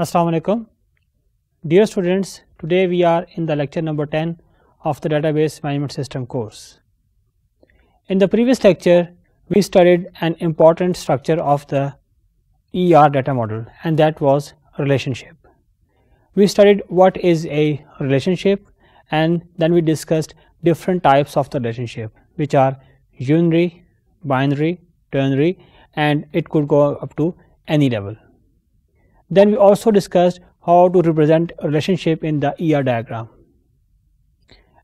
Assalamualaikum. Dear students, today we are in the lecture number 10 of the database management system course. In the previous lecture, we studied an important structure of the ER data model and that was relationship. We studied what is a relationship and then we discussed different types of the relationship which are unary, binary, ternary and it could go up to any level. Then we also discussed how to represent a relationship in the ER diagram.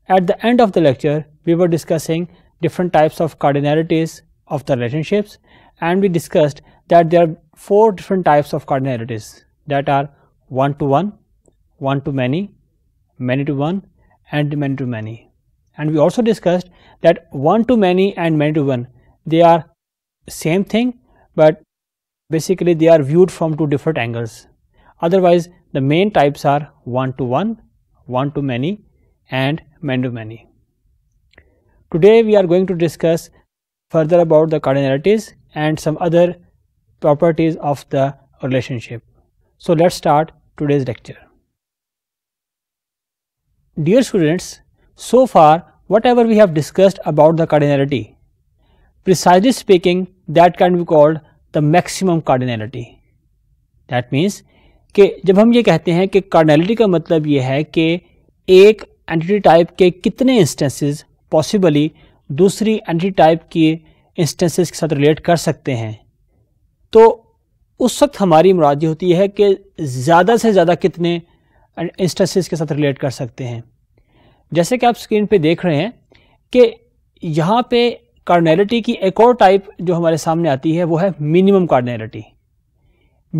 At the end of the lecture, we were discussing different types of cardinalities of the relationships and we discussed that there are four different types of cardinalities that are one to one, one to many, many to one and many to many. And we also discussed that one to many and many to one they are same thing but basically they are viewed from two different angles. Otherwise, the main types are one to one, one to many and many to many. Today we are going to discuss further about the cardinalities and some other properties of the relationship. So let's start today's lecture. Dear students, so far whatever we have discussed about the cardinality, precisely speaking that can be called the maximum cardinality that means कि जब हम ये कहते हैं कि cardinality का मतलब ये है कि एक एंटिटी टाइप के कितने इंस्टेंसेस पॉसिबली दूसरी एंटिटी टाइप की इंस्टेंसेस के साथ रिलेट कर सकते हैं तो उस वक्त हमारी मुराद ये होती है कि ज़्यादा से ज़्यादा कितने इंस्टेंसेस के साथ रिलेट कर सकते हैं जैसे कि आप स्क्रीन पे देख रहे हैं कि यहाँ पे कार्नेलिटी की एक और टाइप जो हमारे सामने आती है वो है मिनिमम कार्डनेलिटी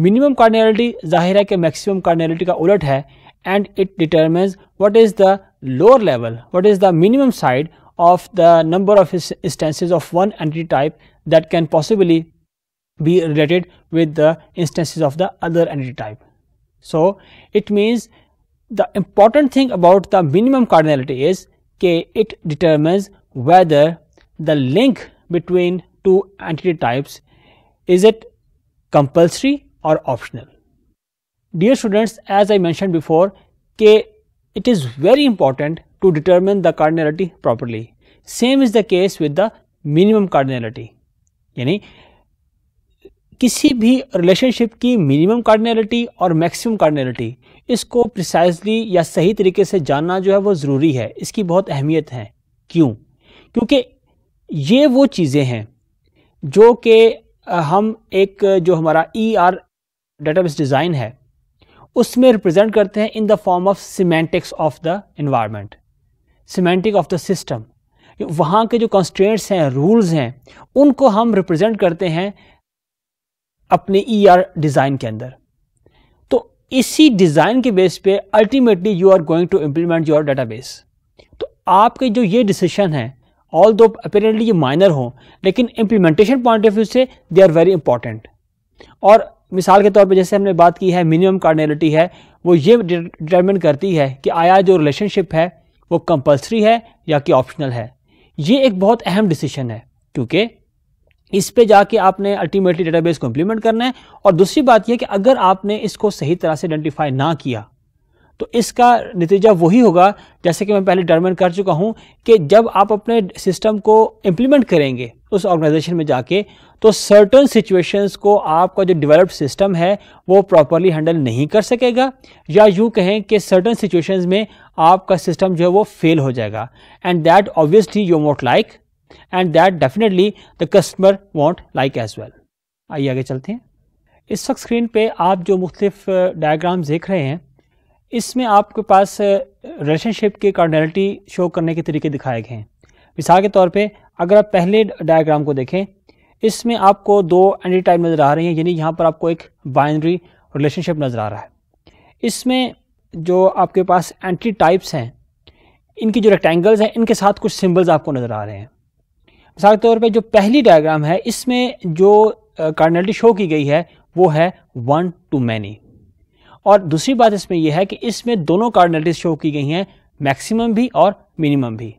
मिनिमम कार्डनेलिटी जाहिर है कि मैक्सिमम कार्नेलिटी का उलट है and it determines what is the lower level what is the minimum side of the number of instances of one entity type that can possibly be related with the instances of the other entity type so it means the important thing about the minimum cardinality is के it determines whether the link between two entity types, is it compulsory or optional? Dear students, as I mentioned before, K, it is very important to determine the cardinality properly. Same is the case with the minimum cardinality. yani किसी भी relationship की minimum cardinality और maximum cardinality इसको precisely या सही तरीके से जानना जो है वो ज़रूरी है इसकी बहुत अहमियत है क्यों क्योंकि ये वो चीज़ें हैं जो कि हम एक जो हमारा ई आर डेटाबेस डिज़ाइन है उसमें रिप्रेजेंट करते हैं in the form of semantics of the environment semantic of the system वहाँ के जो कॉन्स्टेंट्स हैं रूल्स हैं उनको हम रिप्रेजेंट करते हैं अपने ई आर डिज़ाइन के अंदर तो इसी डिज़ाइन के बेस पे ultimately you are going to implement your database तो आपके जो ये डिसीशन है ऑल दो अपेरेंटली ये माइनर हो लेकिन इम्प्लीमेंटेशन पॉइंट ऑफ व्यू से दे आर वेरी इंपॉर्टेंट और मिसाल के तौर पे जैसे हमने बात की है मिनिमम कार्डनेलिटी है वो ये डिटर्मिन करती है कि आया जो रिलेशनशिप है वो कंपलसरी है या कि ऑप्शनल है ये एक बहुत अहम डिसीजन है क्योंकि इस पे जाके आपने अल्टीमेटली डेटाबेस को इम्प्लीमेंट करना है और दूसरी बात यह कि अगर आपने इसको सही तरह से आइडेंटिफाई ना किया तो इसका नतीजा वही होगा जैसे कि मैं पहले डिटर्मन कर चुका हूँ कि जब आप अपने सिस्टम को इम्प्लीमेंट करेंगे उस ऑर्गेनाइजेशन में जाके तो सर्टन सिचुएशंस को आपका जो डेवलप्ड सिस्टम है वो प्रॉपरली हैंडल नहीं कर सकेगा या यूँ कहें कि सर्टन सिचुएशंस में आपका सिस्टम जो है वो फेल हो जाएगा and that obviously you want like and that definitely the customer want like as well आइए आगे चलते हैं इस वक्त स्क्रीन पे आप जो मुख्तफ डायग्राम uh, देख रहे हैं इसमें आपके पास रिलेशनशिप के कार्डनैलिटी शो करने के तरीके दिखाए गए हैं मिसाल के तौर पे अगर आप पहले डायग्राम को देखें इसमें आपको दो एंटी टाइप नज़र आ रही हैं यानी यहाँ पर आपको एक बाइनरी रिलेशनशिप नज़र आ रहा है इसमें जो आपके पास एंटी टाइप्स हैं इनकी जो रेक्टेंगल्स हैं इनके साथ कुछ सिम्बल्स आपको नज़र आ रहे हैं मिसाल के तौर पर जो पहली डायग्राम है इसमें जो कार्डनैलिटी शो की गई है वो है वन टू मैनी और दूसरी बात इसमें यह है कि इसमें दोनों कार्डनलिटीज शो की गई हैं मैक्सिमम भी और मिनिमम भी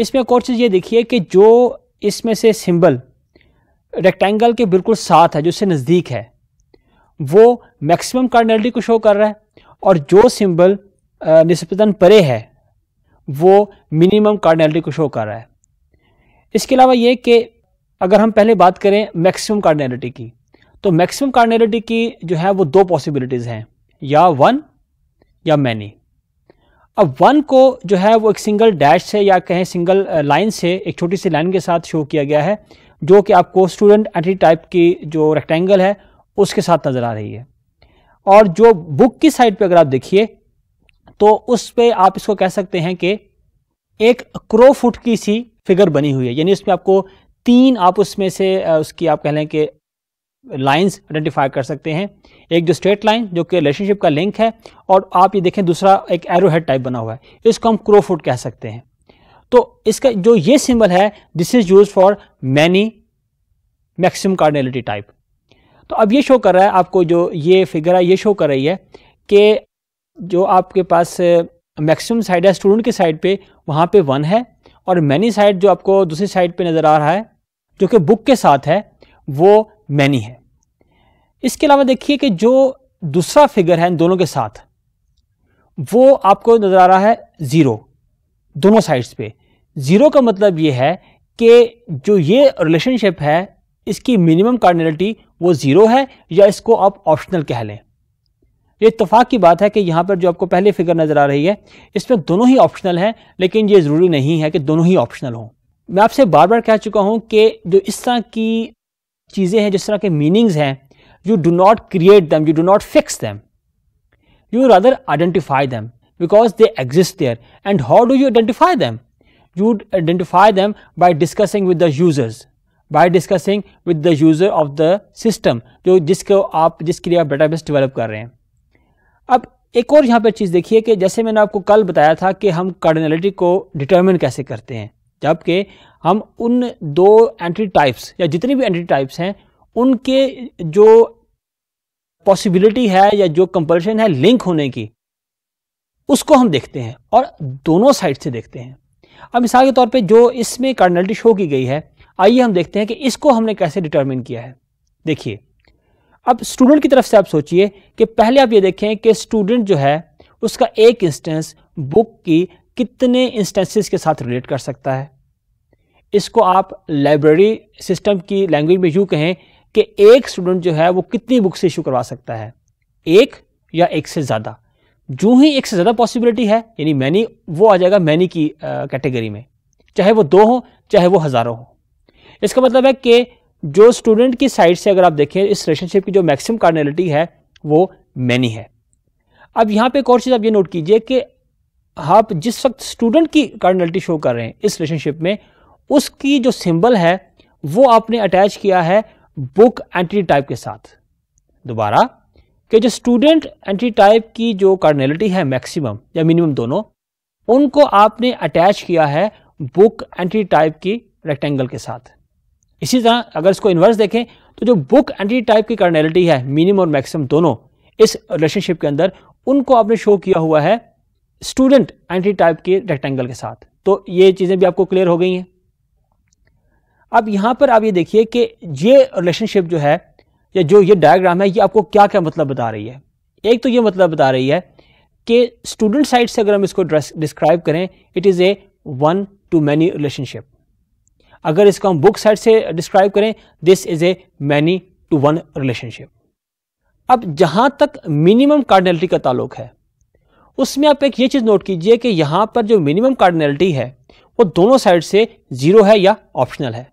इसमें एक और चीज़ ये देखिए कि जो इसमें से सिंबल रेक्टेंगल के बिल्कुल साथ है जो इससे नज़दीक है वो मैक्सिमम कार्डनलिटी को शो कर रहा है और जो सिंबल निस्पतन परे है वो मिनिमम कार्डनैलिटी को शो कर रहा है इसके अलावा ये कि अगर हम पहले बात करें मैक्सिमम कार्डनैलिटी की तो मैक्सिमम कार्डिनेलिटी की जो है वो दो पॉसिबिलिटीज़ हैं या वन या मैनी अब वन को जो है वो एक सिंगल डैश से या कहें सिंगल लाइन uh, से एक छोटी सी लाइन के साथ शो किया गया है जो कि आपको स्टूडेंट एंटिटी टाइप की जो रेक्टेंगल है उसके साथ नज़र आ रही है और जो बुक की साइड पे अगर आप देखिए तो उस पर आप इसको कह सकते हैं कि एक क्रो फुट की सी फिगर बनी हुई है यानी उसमें आपको तीन आप उसमें से uh, उसकी आप कह लें कि लाइंस आइडेंटिफाई कर सकते हैं एक जो स्ट्रेट लाइन जो कि रिलेशनशिप का लिंक है और आप ये देखें दूसरा एक एरो हेड टाइप बना हुआ है इसको हम क्रोफुट कह सकते हैं तो इसका जो ये सिंबल है this is use for many maximum cardinality type तो अब ये शो कर रहा है आपको जो ये फिगर है ये शो कर रही है कि जो आपके पास मैक्सिमम साइड है स्टूडेंट के साइड पे वहाँ पे वन है और मैनी साइड जो आपको दूसरी साइड पे नज़र आ रहा है जो कि बुक के साथ है वो मैनी है इसके अलावा देखिए कि जो दूसरा फिगर है इन दोनों के साथ वो आपको नजर आ रहा है ज़ीरो दोनों साइड्स पे ज़ीरो का मतलब ये है कि जो ये रिलेशनशिप है इसकी मिनिमम कार्डिनलिटी वो ज़ीरो है या इसको आप ऑप्शनल कह लें ये इतफाक की बात है कि यहां पर जो आपको पहले फिगर नज़र आ रही है इसमें दोनों ही ऑप्शनल हैं लेकिन ये ज़रूरी नहीं है कि दोनों ही ऑप्शनल हों मैं आपसे बार बार कह चुका हूं कि जो इस तरह की चीज़ें हैं जिस तरह के मीनिंग्स हैं you do not create them you do not fix them you rather identify them because they exist there and how do you identify them you identify them by discussing with the users by discussing with the user of the system जो जिसको आप जिसके लिए आप data base develop कर रहे हैं अब एक और यहाँ पर चीज़ देखिए कि जैसे मैंने आपको कल बताया था कि हम कार्डिनलिटी को डिटर्मिन कैसे करते हैं जबकि हम उन दो एंट्री टाइप्स या जितनी भी एंट्री टाइप्स हैं उनके जो पॉसिबिलिटी है या जो कंपल्शन है लिंक होने की उसको हम देखते हैं और दोनों साइड से देखते हैं अब मिसाल के तौर पे जो इसमें कार्डनलिटी शो की गई है आइए हम देखते हैं कि इसको हमने कैसे डिटर्मिन किया है देखिए अब स्टूडेंट की तरफ से आप सोचिए कि पहले आप ये देखें कि स्टूडेंट जो है उसका एक इंस्टेंस बुक की कितने इंस्टेंसेस के साथ रिलेट कर सकता है इसको आप लाइब्रेरी सिस्टम की लैंग्वेज में यूँ कहें कि एक स्टूडेंट जो है वो कितनी बुक से इशू करवा सकता है एक या एक से ज़्यादा जो ही एक से ज़्यादा पॉसिबिलिटी है यानी मैनी वो आ जाएगा मैनी की कैटेगरी में चाहे वो दो हो चाहे वो हज़ारों हो इसका मतलब है कि जो स्टूडेंट की साइड से अगर आप देखें इस रिलेशनशिप की जो मैक्सिमम कार्डनैलिटी है वो मैनी है अब यहाँ पे एक और चीज़ आप ये नोट कीजिए कि आप जिस वक्त स्टूडेंट की कार्डनलिटी शो कर रहे हैं इस रिलेशनशिप में उसकी जो सिंबल है वो आपने अटैच किया है बुक एंट्री टाइप के साथ दोबारा कि जो स्टूडेंट एंट्री टाइप की जो कार्डनलिटी है मैक्सिमम या मिनिमम दोनों उनको आपने अटैच किया है बुक एंट्री टाइप की रेक्टेंगल के साथ इसी तरह अगर इसको इन्वर्स देखें तो जो बुक एंट्री टाइप की कार्डनैलिटी है मिनिमम और मैक्सिमम दोनों इस रिलेशनशिप के अंदर उनको आपने शो किया हुआ है स्टूडेंट एंट्री टाइप के रेक्टेंगल के साथ तो ये चीज़ें भी आपको क्लियर हो गई हैं अब यहां पर आप ये देखिए कि ये रिलेशनशिप जो है या जो ये डायग्राम है ये आपको क्या क्या मतलब बता रही है एक तो ये मतलब बता रही है कि स्टूडेंट साइड से अगर हम इसको डिस्क्राइब करें it is a one to many relationship अगर इसको हम बुक साइड से डिस्क्राइब करें this is a many to one relationship अब जहां तक मिनिमम कार्डनलिटी का ताल्लुक है उसमें आप एक ये चीज़ नोट कीजिए कि यहाँ पर जो मिनिमम कार्डिनलिटी है वो दोनों साइड से ज़ीरो है या ऑप्शनल है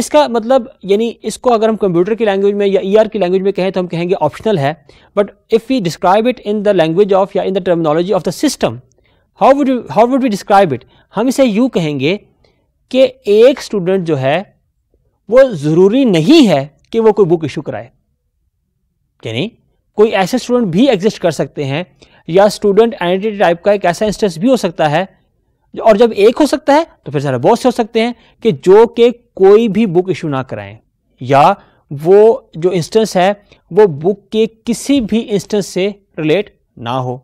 इसका मतलब यानी इसको अगर हम कंप्यूटर की लैंग्वेज में या ईआर e ER की लैंग्वेज में कहें तो हम कहेंगे ऑप्शनल है but if we describe it in the language of or in the terminology of the system how would how would we describe it हम इसे यू कहेंगे कि एक स्टूडेंट जो है वो ज़रूरी नहीं है कि वो कोई बुक इशू कराए यानी कोई ऐसे स्टूडेंट भी एग्जिस्ट कर सकते हैं या स्टूडेंट आइडेंटिटी टाइप का एक ऐसा इंस्टेंस भी हो सकता है और जब एक हो सकता है तो फिर सारे बहुत से हो सकते हैं कि जो कि कोई भी बुक इशू ना कराएं या वो जो इंस्टेंस है वो बुक के किसी भी इंस्टेंस से रिलेट ना हो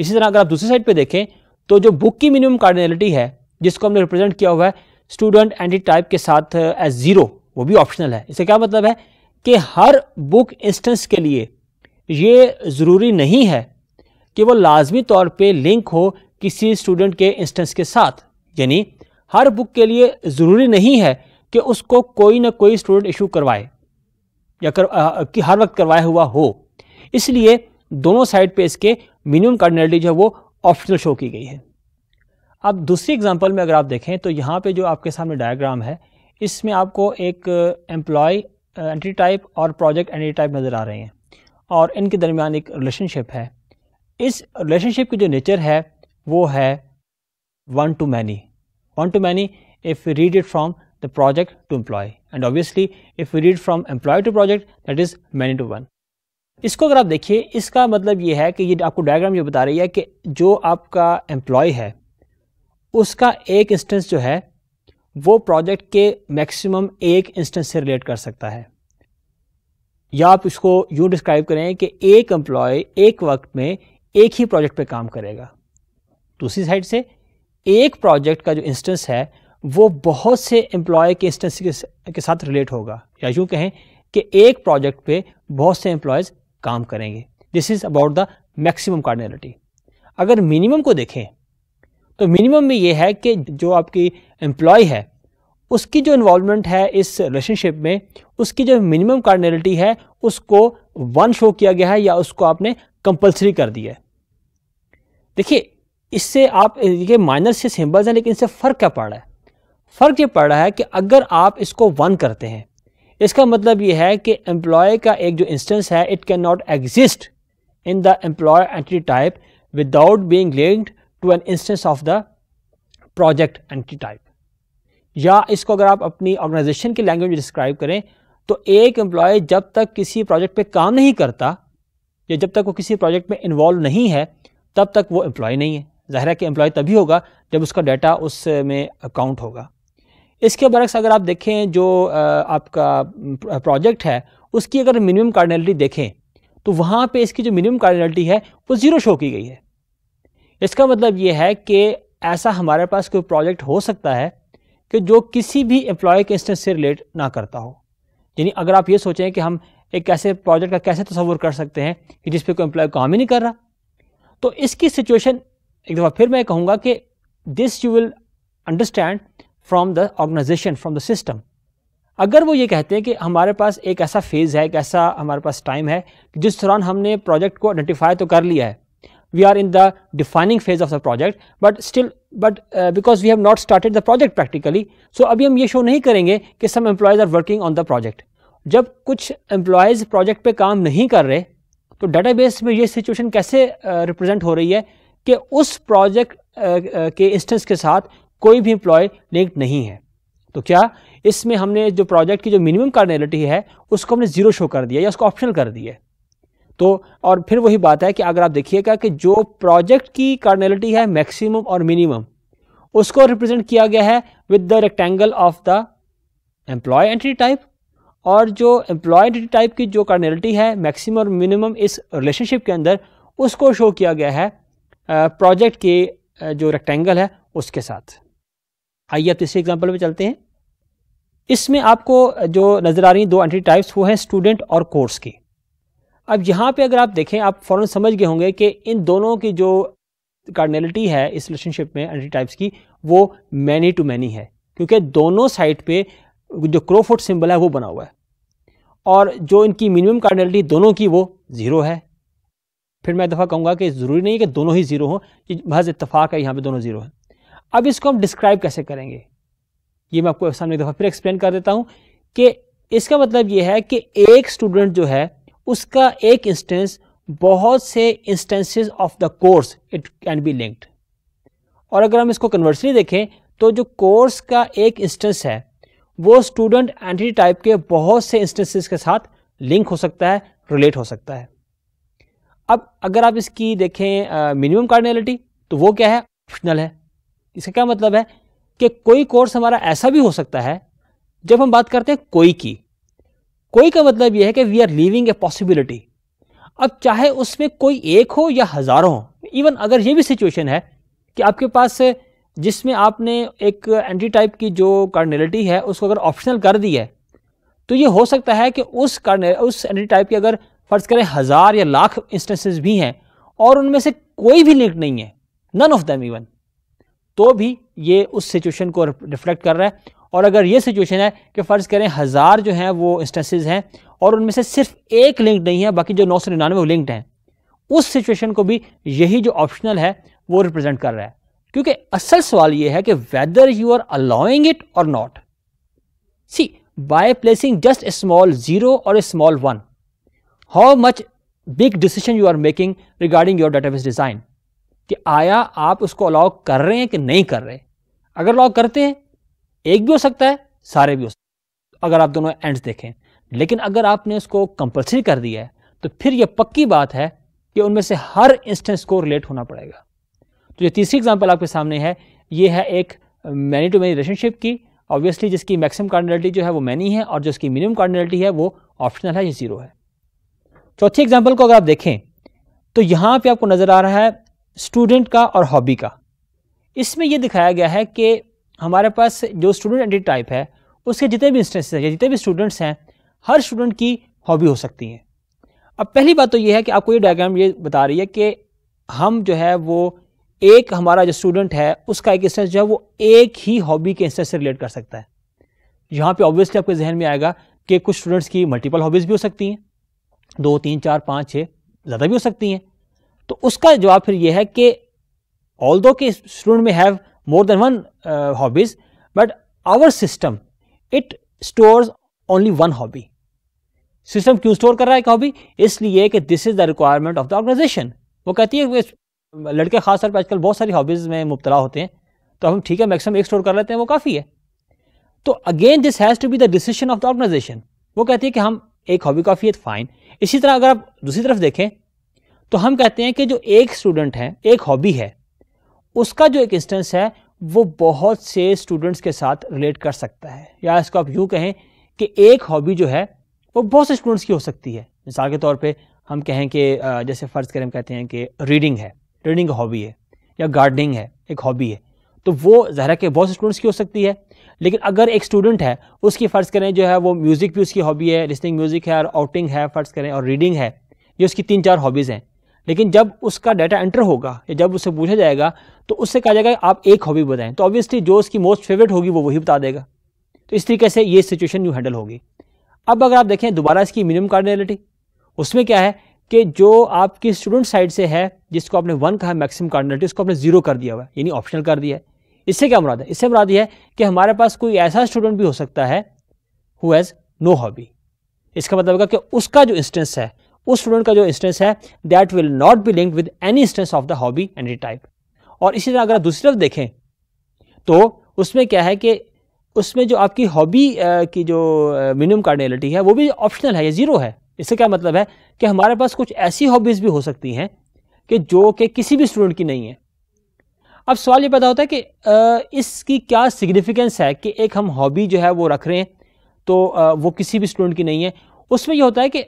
इसी तरह अगर आप दूसरी साइड पे देखें तो जो बुक की मिनिमम कार्डिनलिटी है जिसको हमने रिप्रेजेंट किया हुआ है स्टूडेंट एंटी टाइप के साथ एज uh, ज़ीरो वो भी ऑप्शनल है इसका क्या मतलब है कि हर बुक इंस्टेंस के लिए ये ज़रूरी नहीं है कि वो लाजमी तौर पे लिंक हो किसी स्टूडेंट के इंस्टेंस के साथ यानी हर बुक के लिए ज़रूरी नहीं है कि उसको कोई ना कोई स्टूडेंट इशू करवाए या कर आ, कि हर वक्त करवाया हुआ हो इसलिए दोनों साइड पे इसके मिनिमम कार्डिनलिटी जो है वो ऑप्शनल शो की गई है अब दूसरी एग्जांपल में अगर आप देखें तो यहाँ पे जो आपके सामने डायग्राम है इसमें आपको एक एम्प्लॉय एंट्री टाइप और प्रोजेक्ट एंट्री टाइप नज़र आ रहे हैं और इनके दरमियान एक रिलेशनशिप है इस रिलेशनशिप की जो नेचर है वो है one to many one to many if you read it from the project to employee and obviously if you read from employee to project that is many to one इसको अगर आप देखिए इसका मतलब ये है कि ये आपको डायग्राम ये बता रही है कि जो आपका एम्प्लॉय है उसका एक इंस्टेंस जो है वो प्रोजेक्ट के मैक्सिमम एक इंस्टेंस से रिलेट कर सकता है या आप इसको यूं डिस्क्राइब करें कि एक एम्प्लॉय एक वक्त में एक ही प्रोजेक्ट पे काम करेगा दूसरी तो साइड से एक प्रोजेक्ट का जो इंस्टेंस है वो बहुत से एम्प्लॉय के इंस्टेंस के साथ रिलेट होगा या यूँ कहें कि एक प्रोजेक्ट पे बहुत से एम्प्लॉयज़ काम करेंगे this is about the maximum cardinality अगर मिनिमम को देखें तो मिनिमम में ये है कि जो आपकी एम्प्लॉय है उसकी जो इन्वॉल्वमेंट है इस रिलेशनशिप में उसकी जो मिनिमम कार्डिनलिटी है उसको वन शो किया गया है या उसको आपने कंपलसरी कर दिया है देखिए इससे आप ये माइनर से सिम्बल्स हैं लेकिन इससे फ़र्क क्या पड़ रहा है फ़र्क ये पड़ रहा है कि अगर आप इसको वन करते हैं इसका मतलब ये है कि एम्प्लॉय का एक जो इंस्टेंस है it can not exist in the employee entity type without being linked to an instance of the project entity type या इसको अगर आप अपनी ऑर्गेनाइजेशन की लैंग्वेज डिस्क्राइब करें तो एक एम्प्लॉय जब तक किसी प्रोजेक्ट पे काम नहीं करता या जब तक वो किसी प्रोजेक्ट में इन्वॉल्व नहीं है तब तक वो एम्प्लॉय नहीं है ज़ाहिर है कि एम्प्लॉय तभी होगा जब उसका डाटा उसमें अकाउंट होगा इसके बरक्स अगर आप देखें जो आपका प्रोजेक्ट है उसकी अगर मिनिमम कार्डनलिटी देखें तो वहाँ पे इसकी जो मिनिमम कार्डनलिटी है वो ज़ीरो शो की गई है इसका मतलब ये है कि ऐसा हमारे पास कोई प्रोजेक्ट हो सकता है कि जो किसी भी एम्प्लॉय के इंस्टेंस से रिलेट ना करता हो यानी अगर आप ये सोचें कि हम एक ऐसे प्रोजेक्ट का कैसे तस्वर कर सकते हैं कि जिस पर कोई एम्प्लॉय काम ही नहीं कर रहा तो इसकी सिचुएशन एक दफा फिर मैं कहूंगा कि this you will understand from the organisation from the system अगर वो ये कहते हैं कि हमारे पास एक ऐसा फेज है एक ऐसा हमारे पास टाइम है जिस दौरान हमने प्रोजेक्ट को आइडेंटिफाई तो कर लिया है we are in the defining phase of the project but still but because we have not started the project practically so अभी हम ये शो नहीं करेंगे कि some employees are working on the project जब कुछ एम्प्लॉयज प्रोजेक्ट पे काम नहीं कर रहे तो डेटाबेस में ये सिचुएशन कैसे रिप्रेजेंट हो रही है कि उस प्रोजेक्ट के इंस्टेंस के साथ कोई भी एम्प्लॉय लिंक नहीं है तो क्या इसमें हमने जो प्रोजेक्ट की जो मिनिमम कार्नेलिटी है उसको हमने ज़ीरो शो कर दिया या उसको ऑप्शनल कर दिया तो और फिर वही बात है कि अगर आप देखिएगा कि जो प्रोजेक्ट की कार्नेलिटी है मैक्सिमम और मिनिमम उसको रिप्रेजेंट किया गया है with the rectangle of the employee entry type और जो एम्प्लॉयड टाइप की जो कार्नेलिटी है मैक्सिमम और मिनिमम इस रिलेशनशिप के अंदर उसको शो किया गया है प्रोजेक्ट के जो रेक्टेंगल है उसके साथ आइए आप तीसरे एग्जांपल में चलते हैं इसमें आपको जो नज़र आ रही दो एंट्री टाइप्स वो हैं स्टूडेंट और कोर्स की अब यहाँ पे अगर आप देखें आप फ़ौरन समझ गए होंगे कि इन दोनों की जो कार्डनेलिटी है इस रिलेशनशिप में एंट्री टाइप्स की वो मैनी टू मैनी है क्योंकि दोनों साइड पे जो क्रोफोट सिंबल है वो बना हुआ है और जो इनकी मिनिमम कार्डिनलिटी दोनों की वो ज़ीरो है फिर मैं दफ़ा कहूँगा कि ज़रूरी नहीं है कि दोनों ही ज़ीरो हों महज इतफाक़ है यहाँ पे दोनों ज़ीरो हैं अब इसको हम डिस्क्राइब कैसे करेंगे ये मैं आपको सामने एक दफ़ा फिर एक्सप्लेन कर देता हूँ कि इसका मतलब ये है कि एक स्टूडेंट जो है उसका एक इंस्टेंस बहुत से instances of the course it can be linked और अगर हम इसको कन्वर्सली देखें तो जो कोर्स का एक इंस्टेंस है वो स्टूडेंट एंटिटी टाइप के बहुत से इंस्टेंसेस के साथ लिंक हो सकता है रिलेट हो सकता है अब अगर आप इसकी देखें मिनिमम कार्डिनलिटी तो वो क्या है ऑप्शनल है इसका क्या मतलब है कि कोई कोर्स हमारा ऐसा भी हो सकता है जब हम बात करते हैं कोई की कोई का मतलब यह है कि we are living a possibility अब चाहे उसमें कोई एक हो या हज़ारों हो इवन अगर ये भी सिचुएशन है कि आपके पास जिसमें आपने एक एंटी टाइप की जो कार्डनेलिटी है उसको अगर ऑप्शनल कर दी है तो ये हो सकता है कि उस कार्डिनल उस एंटी टाइप की अगर फ़र्ज़ करें हज़ार या लाख इंस्टेंसेस भी हैं और उनमें से कोई भी लिंक नहीं है नन ऑफ दैम इवन तो भी ये उस सिचुएशन को रिफ्लेक्ट कर रहा है और अगर ये सिचुएशन है कि फ़र्ज़ करें हज़ार जो हैं वो इंस्टेंसेस हैं और उनमें से सिर्फ एक लिंक्ड नहीं है बाकी जो नौ सौ निन्यानवे वो लिंक्ड हैं उस सिचुएशन को भी यही जो ऑप्शनल है वो रिप्रेजेंट कर रहा है क्योंकि असल सवाल यह है कि whether you are allowing it or not see by placing just a small zero or a small one how much big decision you are making regarding your database design कि आया आप उसको अलाउ कर रहे हैं कि नहीं कर रहे अगर अलाउ करते हैं एक भी हो सकता है सारे भी हो सकते अगर आप दोनों एंड्स देखें लेकिन अगर आपने उसको कंपलसरी कर दिया है तो फिर यह पक्की बात है कि उनमें से हर इंस्टेंस को रिलेट होना पड़ेगा तो जो तीसरी एग्जाम्पल आपके सामने है ये है एक मैनी टू मैनी रिलेशनशिप की ऑब्वियसली जिसकी मैक्सिमम कार्डिनलिटी जो है वो मैनी है और जिसकी मिनिमम कार्डिनलिटी है वो ऑप्शनल है ये जीरो है चौथी एग्जाम्पल को अगर आप देखें तो यहाँ पर आपको नज़र आ रहा है स्टूडेंट का और हॉबी का इसमें यह दिखाया गया है कि हमारे पास जो स्टूडेंट एंटी टाइप है उसके जितने भी इंस्टेंसेस हैं जितने भी स्टूडेंट्स हैं हर स्टूडेंट की हॉबी हो सकती हैं अब पहली बात तो ये है कि आपको ये डायग्राम ये बता रही है कि हम जो है वो एक हमारा जो स्टूडेंट है उसका एक इंस्टेंस जो है वो एक ही हॉबी के इंस्टेंस से रिलेट कर सकता है यहाँ पे ऑब्वियसली आपके जहन में आएगा कि कुछ स्टूडेंट्स की मल्टीपल हॉबीज़ भी हो सकती हैं दो तीन चार पाँच छः ज़्यादा भी हो सकती हैं तो उसका जवाब फिर यह है कि ऑल दो के स्टूडेंट में have more than one hobbies but our system it store only one hobby system क्यों स्टोर कर रहा है एक हॉबी इसलिए कि this is the requirement of the organisation वो कहती है लड़के खासतौर पर आजकल बहुत सारी हॉबीज़ में मुबतला होते हैं तो हम ठीक है मैक्सिमम एक स्टोर कर लेते हैं वो काफ़ी है तो again this has to be the decision of the organisation वो कहती है कि हम एक हॉबी काफ़ी है फाइन तो इसी तरह अगर आप दूसरी तरफ देखें तो हम कहते हैं कि जो एक स्टूडेंट है एक हॉबी है उसका जो एक इंस्टेंस है वो बहुत से स्टूडेंट्स के साथ रिलेट कर सकता है या इसको आप यूँ कहें कि एक हॉबी जो है वो बहुत से स्टूडेंट्स की हो सकती है मिसाल के तौर पर हम कहें कि जैसे फ़र्ज़ करें कहते हैं कि रीडिंग है ट्रेडिंग हॉबी है या गार्डनिंग है एक हॉबी है तो वो जहरा के बहुत स्टूडेंट्स की हो सकती है लेकिन अगर एक स्टूडेंट है उसकी फ़र्ज़ करें जो है वो म्यूज़िक भी उसकी हॉबी है लिसनिंग म्यूज़िक है और आउटिंग है फ़र्ज़ करें और रीडिंग है ये उसकी तीन चार हॉबीज़ हैं लेकिन जब उसका डाटा एंटर होगा या जब उससे पूछा जाएगा तो उससे कहा जाएगा आप एक हॉबी बताएं तो ऑब्वियसली जो उसकी मोस्ट फेवरेट होगी वो वही बता देगा तो इस तरीके से ये सिचुएशन यू हैंडल होगी अब अगर आप देखें दोबारा इसकी मिनिमम कार्डिनलिटी उसमें क्या है कि जो आपकी स्टूडेंट साइड से है जिसको आपने वन कहा मैक्सिमम कार्डिनलिटी उसको आपने जीरो कर दिया हुआ है यानी ऑप्शनल कर दिया है इससे क्या मुराद है इससे मुराद यह है कि हमारे पास कोई ऐसा स्टूडेंट भी हो सकता है हु हैज़ नो हॉबी इसका मतलब होगा कि उसका जो इंस्टेंस है उस स्टूडेंट का जो इंस्टेंस है that will not be link with any instance of the hobby any type और इसी तरह अगर दूसरी तरफ देखें तो उसमें क्या है कि उसमें जो आपकी हॉबी की जो मिनिमम कार्डिनलिटी है वो भी ऑप्शनल है या ज़ीरो है इससे क्या मतलब है कि हमारे पास कुछ ऐसी हॉबीज़ भी हो सकती हैं कि जो कि किसी भी स्टूडेंट की नहीं है अब सवाल ये पैदा होता है कि इसकी क्या सिग्निफिकेंस है कि एक हम हॉबी जो है वो रख रहे हैं तो वो किसी भी स्टूडेंट की नहीं है उसमें यह होता है कि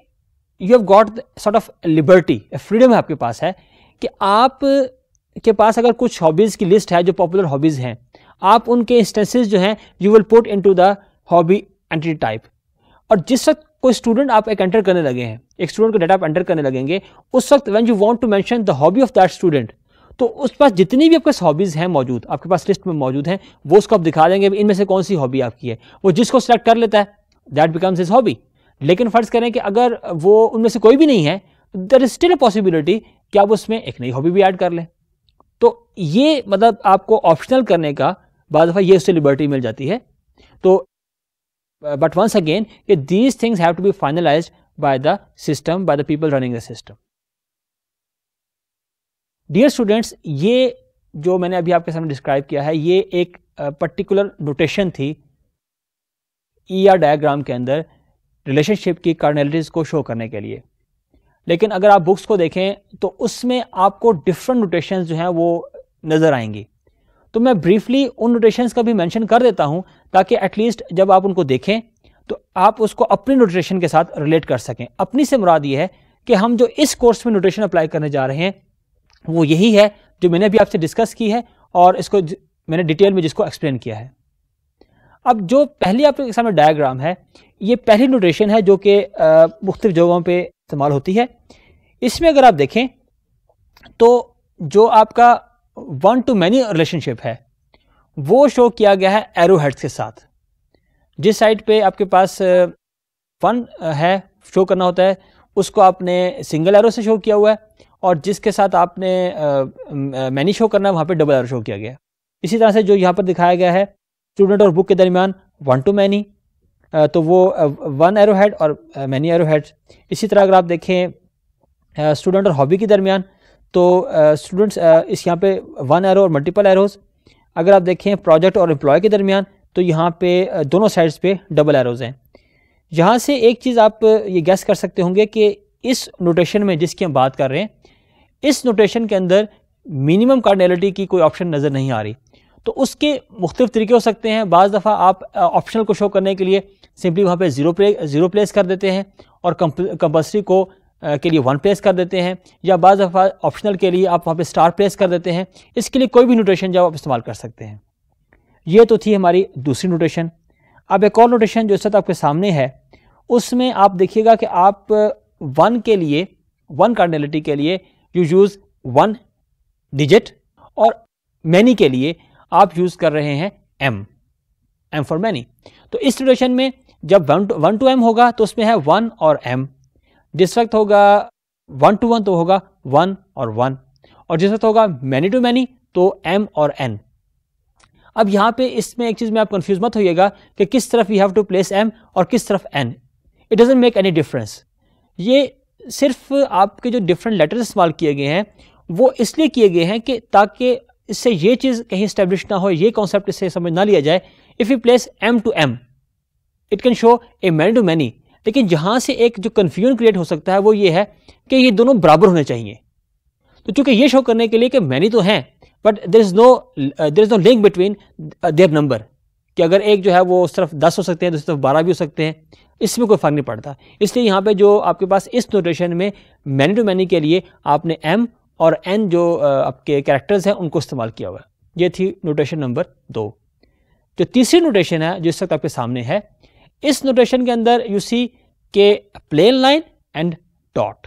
you have got sort of liberty freedom आपके पास है कि आप के पास अगर कुछ हॉबीज़ की लिस्ट है जो पॉपुलर हॉबीज़ हैं आप उनके इंस्टेंसेज जो हैं you will put into the hobby entry type और जिस वक्त कोई स्टूडेंट आप एक एंटर करने लगे हैं एक स्टूडेंट को डेटा आप एंटर करने लगेंगे उस वक्त when you want to mention the hobby of that student तो उस पास जितनी भी आपके हॉबीज़ हैं मौजूद आपके पास लिस्ट में मौजूद हैं वो उसको आप दिखा देंगे इनमें से कौन सी हॉबी आपकी है वो जिसको सेलेक्ट कर लेता है दैट बिकम्स इज हॉबी लेकिन फ़र्ज़ करें कि अगर वो उनमें से कोई भी नहीं है there is still a possibility कि आप उसमें एक नई हॉबी भी ऐड कर लें तो ये मतलब आपको ऑप्शनल करने का बाद दफ़ा ये उससे लिबर्टी मिल जाती है तो Uh, but once again these things have to be finalized by the system by the people running the system dear students ये जो मैंने अभी आपके सामने डिस्क्राइब किया है ये एक पर्टिकुलर uh, नोटेशन थी ई आर डायग्राम के अंदर रिलेशनशिप की कार्नलिटीज को शो करने के लिए लेकिन अगर आप बुक्स को देखें तो उसमें आपको डिफरेंट नोटेशन जो हैं वो नज़र आएंगी तो मैं ब्रीफली उन नोटेशंस का भी मेंशन कर देता हूं ताकि एटलीस्ट जब आप उनको देखें तो आप उसको अपने नोटेशन के साथ रिलेट कर सकें अपनी से मुराद ये है कि हम जो इस कोर्स में नोटेशन अप्लाई करने जा रहे हैं वो यही है जो मैंने भी आपसे डिस्कस की है और इसको मैंने डिटेल में जिसको एक्सप्लेन किया है अब जो पहली आपके सामने डायग्राम है ये पहली नोटेशन है जो कि मुख्तु जगहों पर इस्तेमाल होती है इसमें अगर आप देखें तो जो आपका वन टू मैनी रिलेशनशिप है वो शो किया गया है एरो हेड्स के साथ जिस साइड पे आपके पास वन है शो करना होता है उसको आपने सिंगल एरो से शो किया हुआ है और जिसके साथ आपने मैनी शो करना है वहाँ पे डबल एरो शो किया गया इसी तरह से जो यहाँ पर दिखाया गया है स्टूडेंट और बुक के दरमियान वन टू मैनी तो वो वन एरो हेड और मैनी एरो हेड इसी तरह अगर आप देखें स्टूडेंट और हॉबी के दरमियान तो स्टूडेंट्स इस यहाँ पे वन एरो और मल्टीपल एरोज़ अगर आप देखें प्रोजेक्ट और एम्प्लॉय के दरमियान तो यहाँ पे दोनों साइड्स पे डबल एरोज़ हैं यहाँ से एक चीज़ आप ये गैस कर सकते होंगे कि इस नोटेशन में जिसकी हम बात कर रहे हैं इस नोटेशन के अंदर मिनिमम कार्डनेलिटी की कोई ऑप्शन नज़र नहीं आ रही तो उसके मुख्तफ तरीके हो सकते हैं बज़ दफ़ा आप ऑप्शनल को शो करने के लिए सिंपली वहाँ पे ज़ीरो प्ले ज़ीरो प्लेस कर देते हैं और कंपलसरी को के लिए वन प्लेस कर देते हैं या बाज़ ऑप्शनल के लिए आप वहाँ पे स्टार प्लेस कर देते हैं इसके लिए कोई भी नोटेशन जो आप इस्तेमाल कर सकते हैं ये तो थी हमारी दूसरी नोटेशन अब एक और नोटेशन जो इस वक्त आपके सामने है उसमें आप देखिएगा कि आप वन के लिए वन कार्डनेलिटी के लिए यू यूज़ वन डिजिट और मैनी के लिए आप यूज़ कर रहे हैं एम एम फॉर मैनी तो इस नोटेशन में जब वन टू एम होगा तो उसमें है वन और एम जिस वक्त होगा वन टू वन तो होगा वन और वन और जिस वक्त होगा मैनी टू मैनी तो एम और एन अब यहां पे इसमें एक चीज़ में आप कंफ्यूज मत होइएगा कि किस तरफ you have to place M और किस तरफ N it doesn't make any difference ये सिर्फ आपके जो डिफरेंट लेटर्स इस्तेमाल किए गए हैं वो इसलिए किए गए हैं कि ताकि इससे ये चीज़ कहीं स्टेब्लिश ना हो ये कॉन्सेप्ट इससे समझ ना लिया जाए if you place M to M it can show a many to many लेकिन जहां से एक जो कंफ्यूजन क्रिएट हो सकता है वो ये है कि ये दोनों बराबर होने चाहिए तो चूंकि ये शो करने के लिए कि मैनी तो हैं but there is no there is no link between their number कि अगर एक जो है वो सिर्फ दस हो सकते हैं दूसरी तरफ बारह भी हो सकते हैं इसमें कोई फ़र्क नहीं पड़ता इसलिए यहाँ पे जो आपके पास इस नोटेशन में मैनी टू मैनी के लिए आपने एम और एन जो uh, आपके कैरेक्टर्स हैं उनको इस्तेमाल किया हुआ है ये थी नोटेशन नंबर दो जो तीसरी नोटेशन है जो इस वक्त आपके सामने है इस नोटेशन के अंदर यू सी के प्लेन लाइन एंड डॉट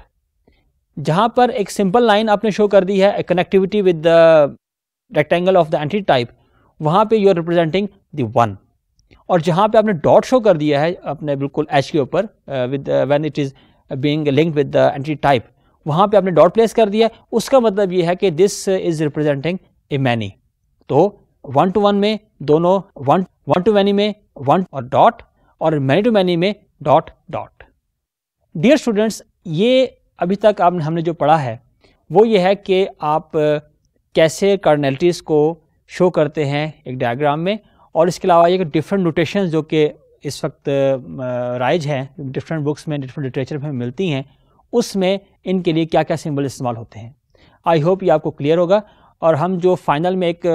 जहां पर एक सिंपल लाइन आपने शो कर दी है connectivity with the rectangle of the entity type वहां पे you are representing the one और जहां पे आपने डॉट शो कर दिया है अपने बिल्कुल एच के ऊपर with when it is being link with the entity type वहां पे आपने डॉट प्लेस कर दिया उसका मतलब ये है कि this is representing a many to one to one में दोनों वन वन टू मैनी में वन और डॉट और मैनी टू मैनी में डॉट डॉट डियर स्टूडेंट्स ये अभी तक आपने हमने जो पढ़ा है वो ये है कि आप कैसे कर्नैलिटीज को शो करते हैं एक डायग्राम में और इसके अलावा ये डिफरेंट नोटेशन जो कि इस वक्त राइज हैं डिफरेंट बुक्स में डिफरेंट लिटरेचर में मिलती हैं उसमें इनके लिए क्या क्या सिंबल इस्तेमाल होते हैं आई होप ये आपको क्लियर होगा और हम जो फाइनल में एक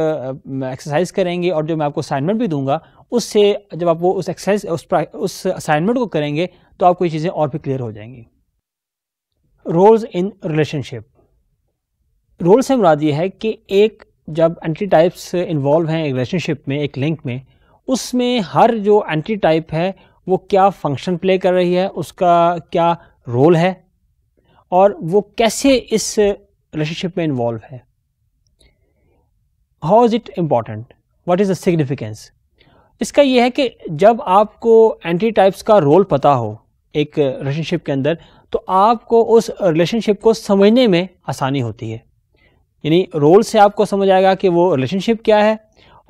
एक्सरसाइज करेंगे और जो मैं आपको असाइनमेंट भी दूंगा उससे जब आप वो उस एक्सरसाइज उस उस असाइनमेंट को करेंगे तो आपको ये चीज़ें और भी क्लियर हो जाएंगी रोल्स इन रिलेशनशिप रोल से मुराद ये है कि एक जब एंटी टाइप्स इन्वॉल्व हैं एक रिलेशनशिप में एक लिंक में उसमें हर जो एंटी टाइप है वो क्या फंक्शन प्ले कर रही है उसका क्या रोल है और वो कैसे इस रिलेशनशिप में इन्वॉल्व है how is it important what is the significance इसका यह है कि जब आपको एंटी टाइप्स का रोल पता हो एक रिलेशनशिप के अंदर तो आपको उस रिलेशनशिप को समझने में आसानी होती है यानी रोल से आपको समझ आएगा कि वो रिलेशनशिप क्या है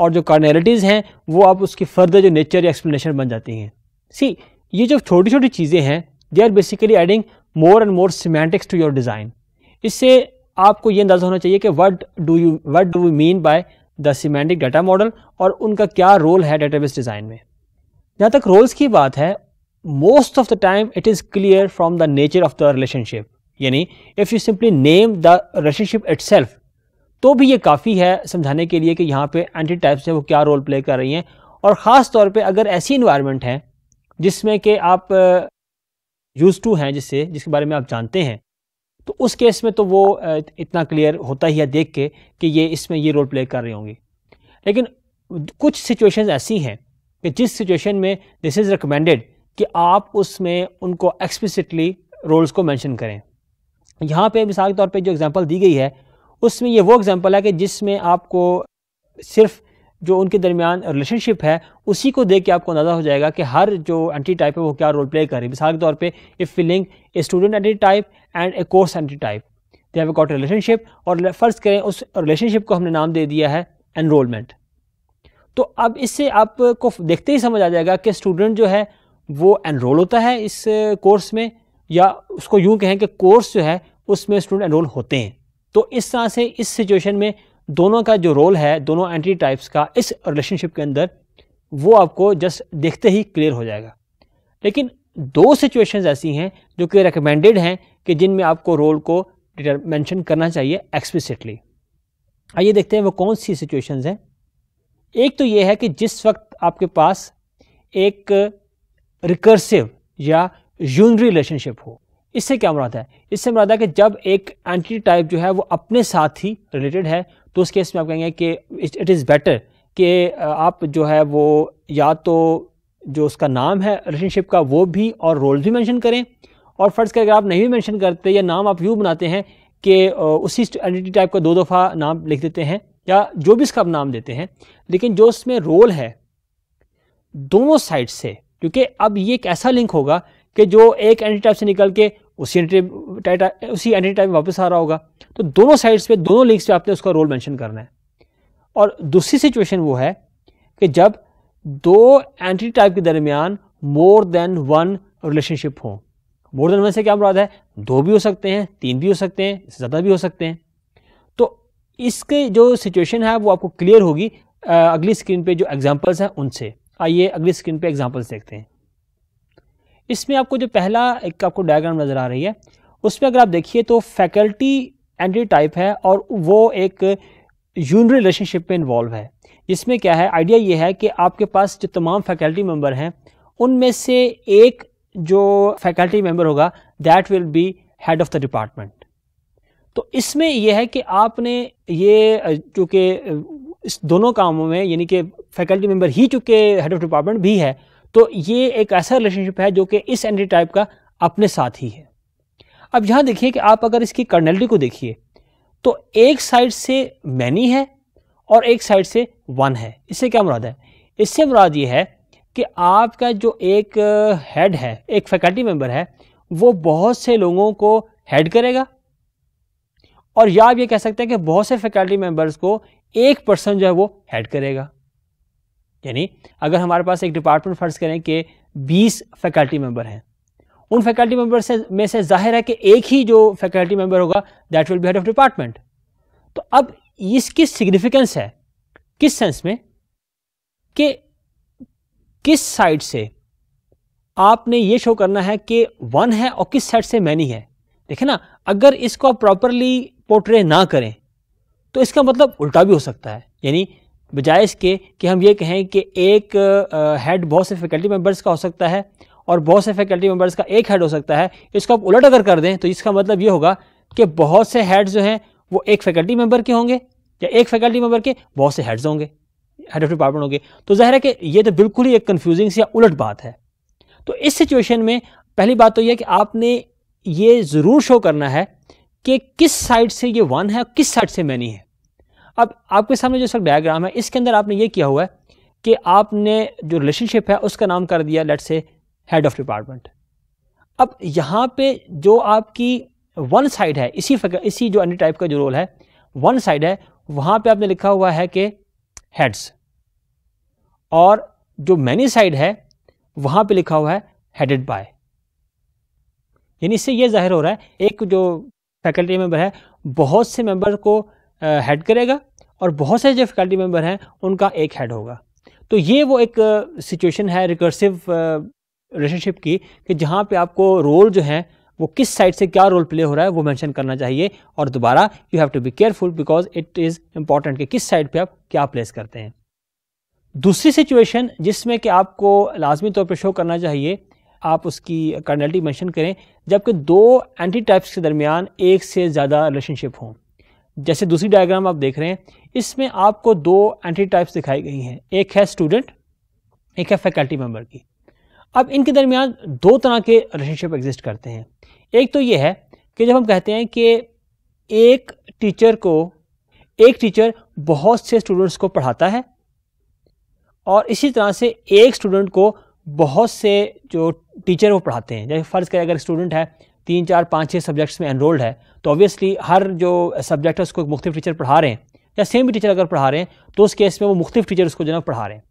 और जो कार्नेलिटीज़ हैं वो आप उसकी फर्दर जो नेचर या एक्सप्लेनेशन बन जाती हैं सी ये जो छोटी छोटी चीज़ें हैं they are basically adding more and more semantics to your design इससे आपको ये अंदाज़ा होना चाहिए कि what do you what do you mean by the semantic data model और उनका क्या रोल है डेटाबेस डिज़ाइन में जहां तक रोल्स की बात है most of the time it is clear from the nature of the relationship यानी if you simply name the relationship it तो भी ये काफ़ी है समझाने के लिए कि यहां पे एंटी टाइप्स है वो क्या रोल प्ले कर रही हैं और ख़ास तौर पे अगर ऐसी इन्वायरमेंट है जिसमें कि आप यूज़ uh, टू हैं जिससे जिसके बारे में आप जानते हैं तो उस केस में तो वो इतना क्लियर होता ही है देख के कि ये इसमें ये रोल प्ले कर रही होंगी लेकिन कुछ सिचुएशंस ऐसी हैं कि जिस सिचुएशन में दिस इज़ रिकमेंडेड कि आप उसमें उनको एक्सप्लिसिटली रोल्स को मेंशन करें यहाँ पे मिसाल के तौर पे जो एग्जांपल दी गई है उसमें ये वो एग्जांपल है कि जिसमें आपको सिर्फ जो उनके दरमियान रिलेशनशिप है उसी को देख के आपको अंदाज़ा हो जाएगा कि हर जो एंटी टाइप है वो क्या रोल प्ले कर रही है मिसाल के तौर पर if feeling a student entity type and a course entity type they have got relationship और फ़र्ज़ करें उस रिलेशनशिप को हमने नाम दे दिया है एनरोलमेंट तो अब इससे आपको देखते ही समझ आ जाएगा कि स्टूडेंट जो है वो एनरोल होता है इस कोर्स में या उसको यूँ कहें कि कोर्स जो है उसमें स्टूडेंट एनरोल होते हैं तो इस तरह से इस सिचुएशन में दोनों का जो रोल है दोनों एंट्री टाइप्स का इस रिलेशनशिप के अंदर वो आपको जस्ट देखते ही क्लियर हो जाएगा लेकिन दो सिचुएशंस ऐसी हैं जो कि रिकमेंडेड हैं कि जिनमें आपको रोल को मेंशन करना चाहिए एक्सप्लिसिटली आइए देखते हैं वो कौन सी सिचुएशंस हैं एक तो ये है कि जिस वक्त आपके पास एक रिकर्सिव या यूनरी रिलेशनशिप हो इससे क्या मुराद है इससे मुराद है कि जब एक एंटी टाइप जो है वो अपने साथ ही रिलेटेड है तो उस केस में आप कहेंगे कि इट इज़ बेटर कि आप जो है वो या तो जो उसका नाम है रिलेशनशिप का वो भी और रोल भी मैंशन करें और फ़र्ज़ करें अगर आप नहीं भी मैंशन करते या नाम आप यू बनाते हैं कि उसी आइडेंटिटी टाइप का दो दफ़ा नाम लिख देते हैं या जो भी इसका आप नाम देते हैं लेकिन जो उसमें रोल है दोनों साइड से क्योंकि अब ये एक ऐसा लिंक होगा कि जो एक एंटी टाइप से निकल के उसी एंटी उसी एंटी टाइप वापस आ रहा होगा तो दोनों साइड्स पे दोनों लिंक्स पे आपने उसका रोल मेंशन करना है और दूसरी सिचुएशन वो है कि जब दो एंटिटी टाइप के दरमियान मोर देन वन रिलेशनशिप हो मोर देन वन से क्या मुराद है दो भी हो सकते हैं तीन भी हो सकते हैं इससे ज़्यादा भी हो सकते हैं तो इसके जो सिचुएशन है वो आपको क्लियर होगी अगली स्क्रीन पे जो एग्जांपल्स हैं उनसे आइए अगली स्क्रीन पे एग्जांपल्स देखते हैं इसमें आपको जो पहला एक आपको डायग्राम नज़र आ रही है उसमें अगर आप देखिए तो फैकल्टी एंटी टाइप है और वो एक यूनरी रिलेशनशिप में इन्वॉल्व है इसमें क्या है आइडिया ये है कि आपके पास जो तमाम फैकल्टी मेम्बर हैं उनमें से एक जो फैकल्टी मेम्बर होगा that will be head of the department तो इसमें यह है कि आपने ये चूँकि इस दोनों कामों में यानी कि फैकल्टी मेम्बर ही चूँकि हेड ऑफ डिपार्टमेंट भी है तो ये एक ऐसा रिलेशनशिप है जो कि इस एंटी टाइप का अपने साथ ही है अब यहाँ देखिए कि आप अगर इसकी कर्नलिटी को देखिए तो एक साइड से मैनी है और एक साइड से वन है इससे क्या मुराद है इससे मुराद ये है कि आपका जो एक हेड है एक फैकल्टी मेंबर है वो बहुत से लोगों को हेड करेगा और या आप ये कह सकते हैं कि बहुत से फैकल्टी मेंबर्स को एक पर्सन जो है वो हेड करेगा यानी अगर हमारे पास एक डिपार्टमेंट फर्ज करें कि 20 फैकल्टी मेंबर हैं उन फैकल्टी मेंबर से में से जाहिर है कि एक ही जो फैकल्टी मेंबर होगा that will be head of department तो अब इसकी सिग्निफिकेंस है किस सेंस में कि किस साइड से आपने ये शो करना है कि वन है और किस साइड से मैनी है देखे ना अगर इसको आप प्रॉपरली पोर्ट्रे ना करें तो इसका मतलब उल्टा भी हो सकता है यानी बजाय इसके कि हम ये कहें कि एक हेड बहुत से फैकल्टी मेंबर्स का हो सकता है और बहुत से फैकल्टी मेंबर्स का एक हेड हो सकता है इसको आप उलट अगर कर दें तो इसका मतलब ये होगा कि बहुत से हेड जो हैं वो एक फैकल्टी मेंबर के होंगे या एक फैकल्टी मेंबर के बहुत से हेड्स होंगे हेड ऑफ डिपार्टमेंट होंगे तो जाहिर है कि ये तो बिल्कुल ही एक कन्फ्यूजिंग सी उलट बात है तो इस सिचुएशन में पहली बात तो यह कि आपने ये ज़रूर शो करना है कि किस साइड से ये वन है किस साइड से मैनी है अब आपके सामने जो सब डायग्राम है इसके अंदर आपने ये किया हुआ है कि आपने जो रिलेशनशिप है उसका नाम कर दिया लेट से हेड ऑफ डिपार्टमेंट अब यहाँ पे जो आपकी वन साइड है इसी इसी जो अन्य टाइप का जो रोल है वन साइड है वहां पे आपने लिखा हुआ है कि हेड्स और जो मैनी साइड है वहां पे लिखा हुआ है हेडेड बाय यानी इससे ये जाहिर हो रहा है एक जो फैकल्टी मेंबर है बहुत से मेंबर को हेड करेगा और बहुत से जो फैकल्टी मेंबर हैं उनका एक हेड होगा तो ये वो एक सिचुएशन है रिकर्सिव रिलेशनशिप की कि जहाँ पे आपको रोल जो है वो किस साइड से क्या रोल प्ले हो रहा है वो मेंशन करना चाहिए और दोबारा you have to be careful because it is important कि किस साइड पे आप क्या प्लेस करते हैं दूसरी सिचुएशन जिसमें कि आपको लाजमी तौर पर शो करना चाहिए आप उसकी कर्नलिटी मैंशन करें जबकि दो एंटी टाइप्स के दरमियान एक से ज़्यादा रिलेशनशिप हों जैसे दूसरी डायग्राम आप देख रहे हैं इसमें आपको दो एंटी टाइप्स दिखाई गई हैं एक है स्टूडेंट एक है फैकल्टी मेंबर की अब इनके दरमियान दो तरह के रिलेशनशिप एग्जिस्ट करते हैं एक तो ये है कि जब हम कहते हैं कि एक टीचर को एक टीचर बहुत से स्टूडेंट्स को पढ़ाता है और इसी तरह से एक स्टूडेंट को बहुत से जो टीचर वो पढ़ाते हैं जैसे फ़र्ज़ करें अगर स्टूडेंट है तीन चार पाँच छः सब्जेक्ट्स में एनरोल्ड है तो ऑब्वियसली हर जो सब्जेक्ट है उसको मुख्तु टीचर पढ़ा रहे हैं या सेम भी टीचर अगर पढ़ा रहे हैं तो उस केस में वो मुख्तु टीचर उसको जो है पढ़ा रहे हैं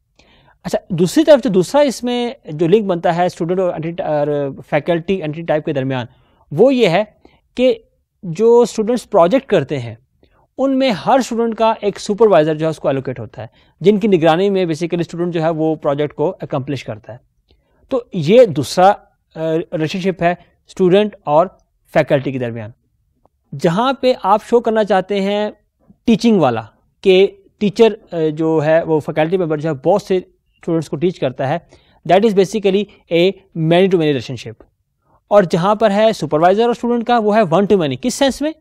अच्छा दूसरी तरफ जो दूसरा इसमें जो लिंक बनता है स्टूडेंट और फैकल्टी एंटी टाइप के दरमियान वो ये है कि जो स्टूडेंट्स प्रोजेक्ट करते हैं उनमें हर स्टूडेंट का एक सुपरवाइज़र जो है उसको एलोकेट होता है जिनकी निगरानी में बेसिकली स्टूडेंट जो है वो प्रोजेक्ट को एकम्प्लिश करता है तो ये दूसरा रिलेशनशिप है स्टूडेंट और फैकल्टी के दरमियान जहाँ पे आप शो करना चाहते हैं टीचिंग वाला के टीचर जो है वो फैकल्टी मेम्बर जो है बहुत से स्टूडेंट्स को टीच करता है that is basically a many to many relationship और जहां पर है सुपरवाइज़र और स्टूडेंट का वो है वन टू मैनी किस सेंस में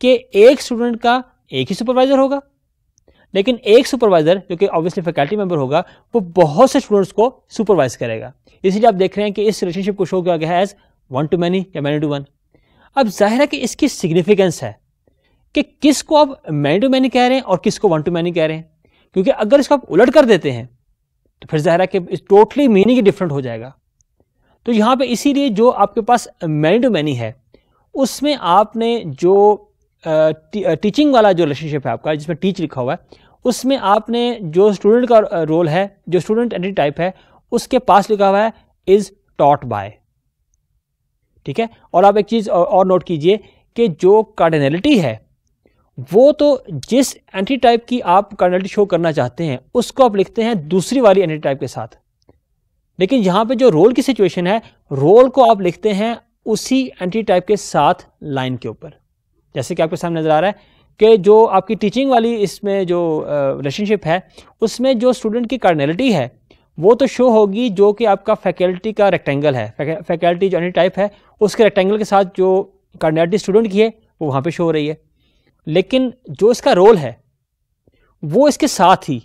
कि एक स्टूडेंट का एक ही सुपरवाइज़र होगा लेकिन एक सुपरवाइज़र जो कि ऑब्वियसली फैकल्टी मेंबर होगा वो बहुत से स्टूडेंट्स को सुपरवाइज करेगा इसीलिए आप देख रहे हैं कि इस रिलेशनशिप को शो किया गया है एज वन टू मैनी या मैनी टू वन अब जाहिर है कि इसकी सिग्निफिकेंस है कि किसको आप मैनी टू मैनी कह रहे हैं और किसको वन टू मैनी कह रहे हैं क्योंकि अगर इसको आप उलट कर देते हैं तो फिर जाहिर है कि टोटली मीनिंग ही डिफरेंट हो जाएगा तो यहाँ पे इसीलिए जो आपके पास मैनी टू मैनी है उसमें आपने जो टीचिंग वाला जो रिलेशनशिप है आपका जिसमें टीच लिखा हुआ है उसमें आपने जो स्टूडेंट का रोल है जो स्टूडेंट एंटी टाइप है उसके पास लिखा हुआ है इज़ टॉट बाय ठीक है और आप एक चीज़ और नोट कीजिए कि जो कार्डनैलिटी है वो तो जिस एंटी टाइप की आप कार्डनैलिटी शो करना चाहते हैं उसको आप लिखते हैं दूसरी वाली एंटी टाइप के साथ लेकिन यहाँ पे जो रोल की सिचुएशन है रोल को आप लिखते हैं उसी एंटी टाइप के साथ लाइन के ऊपर जैसे कि आपके सामने नज़र आ रहा है कि जो आपकी टीचिंग वाली इसमें जो रिलेशनशिप है उसमें जो स्टूडेंट की कार्नेलिटी है वो तो शो होगी जो कि आपका फैकल्टी का रेक्टेंगल है फैकल्टी जो एंटी टाइप है उसके रेक्टेंगल के साथ जो कार्नेलिटी स्टूडेंट की है वो वहाँ पर शो हो रही है लेकिन जो इसका रोल है वो इसके साथ ही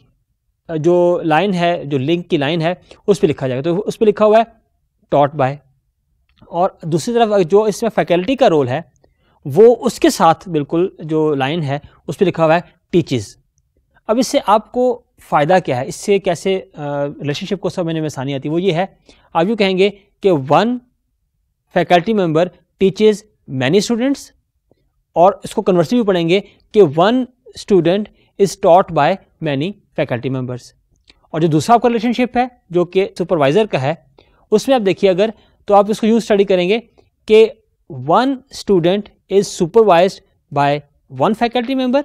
जो लाइन है जो लिंक की लाइन है उस पर लिखा जाएगा तो उस पर लिखा हुआ है टॉट बाय और दूसरी तरफ जो इसमें फैकल्टी का रोल है वो उसके साथ बिल्कुल जो लाइन है उस पर लिखा हुआ है टीचिज़ अब इससे आपको फ़ायदा क्या है इससे कैसे रिलेशनशिप को समझने में आसानी आती है वो ये है आप यूँ कहेंगे कि one faculty member teaches many students और इसको कन्वर्सिव भी पढ़ेंगे कि one student is taught by many faculty members और जो दूसरा आपका रिलेशनशिप है जो कि सुपरवाइज़र का है उसमें आप देखिए अगर तो आप इसको यूज स्टडी करेंगे कि one student is supervise by one faculty member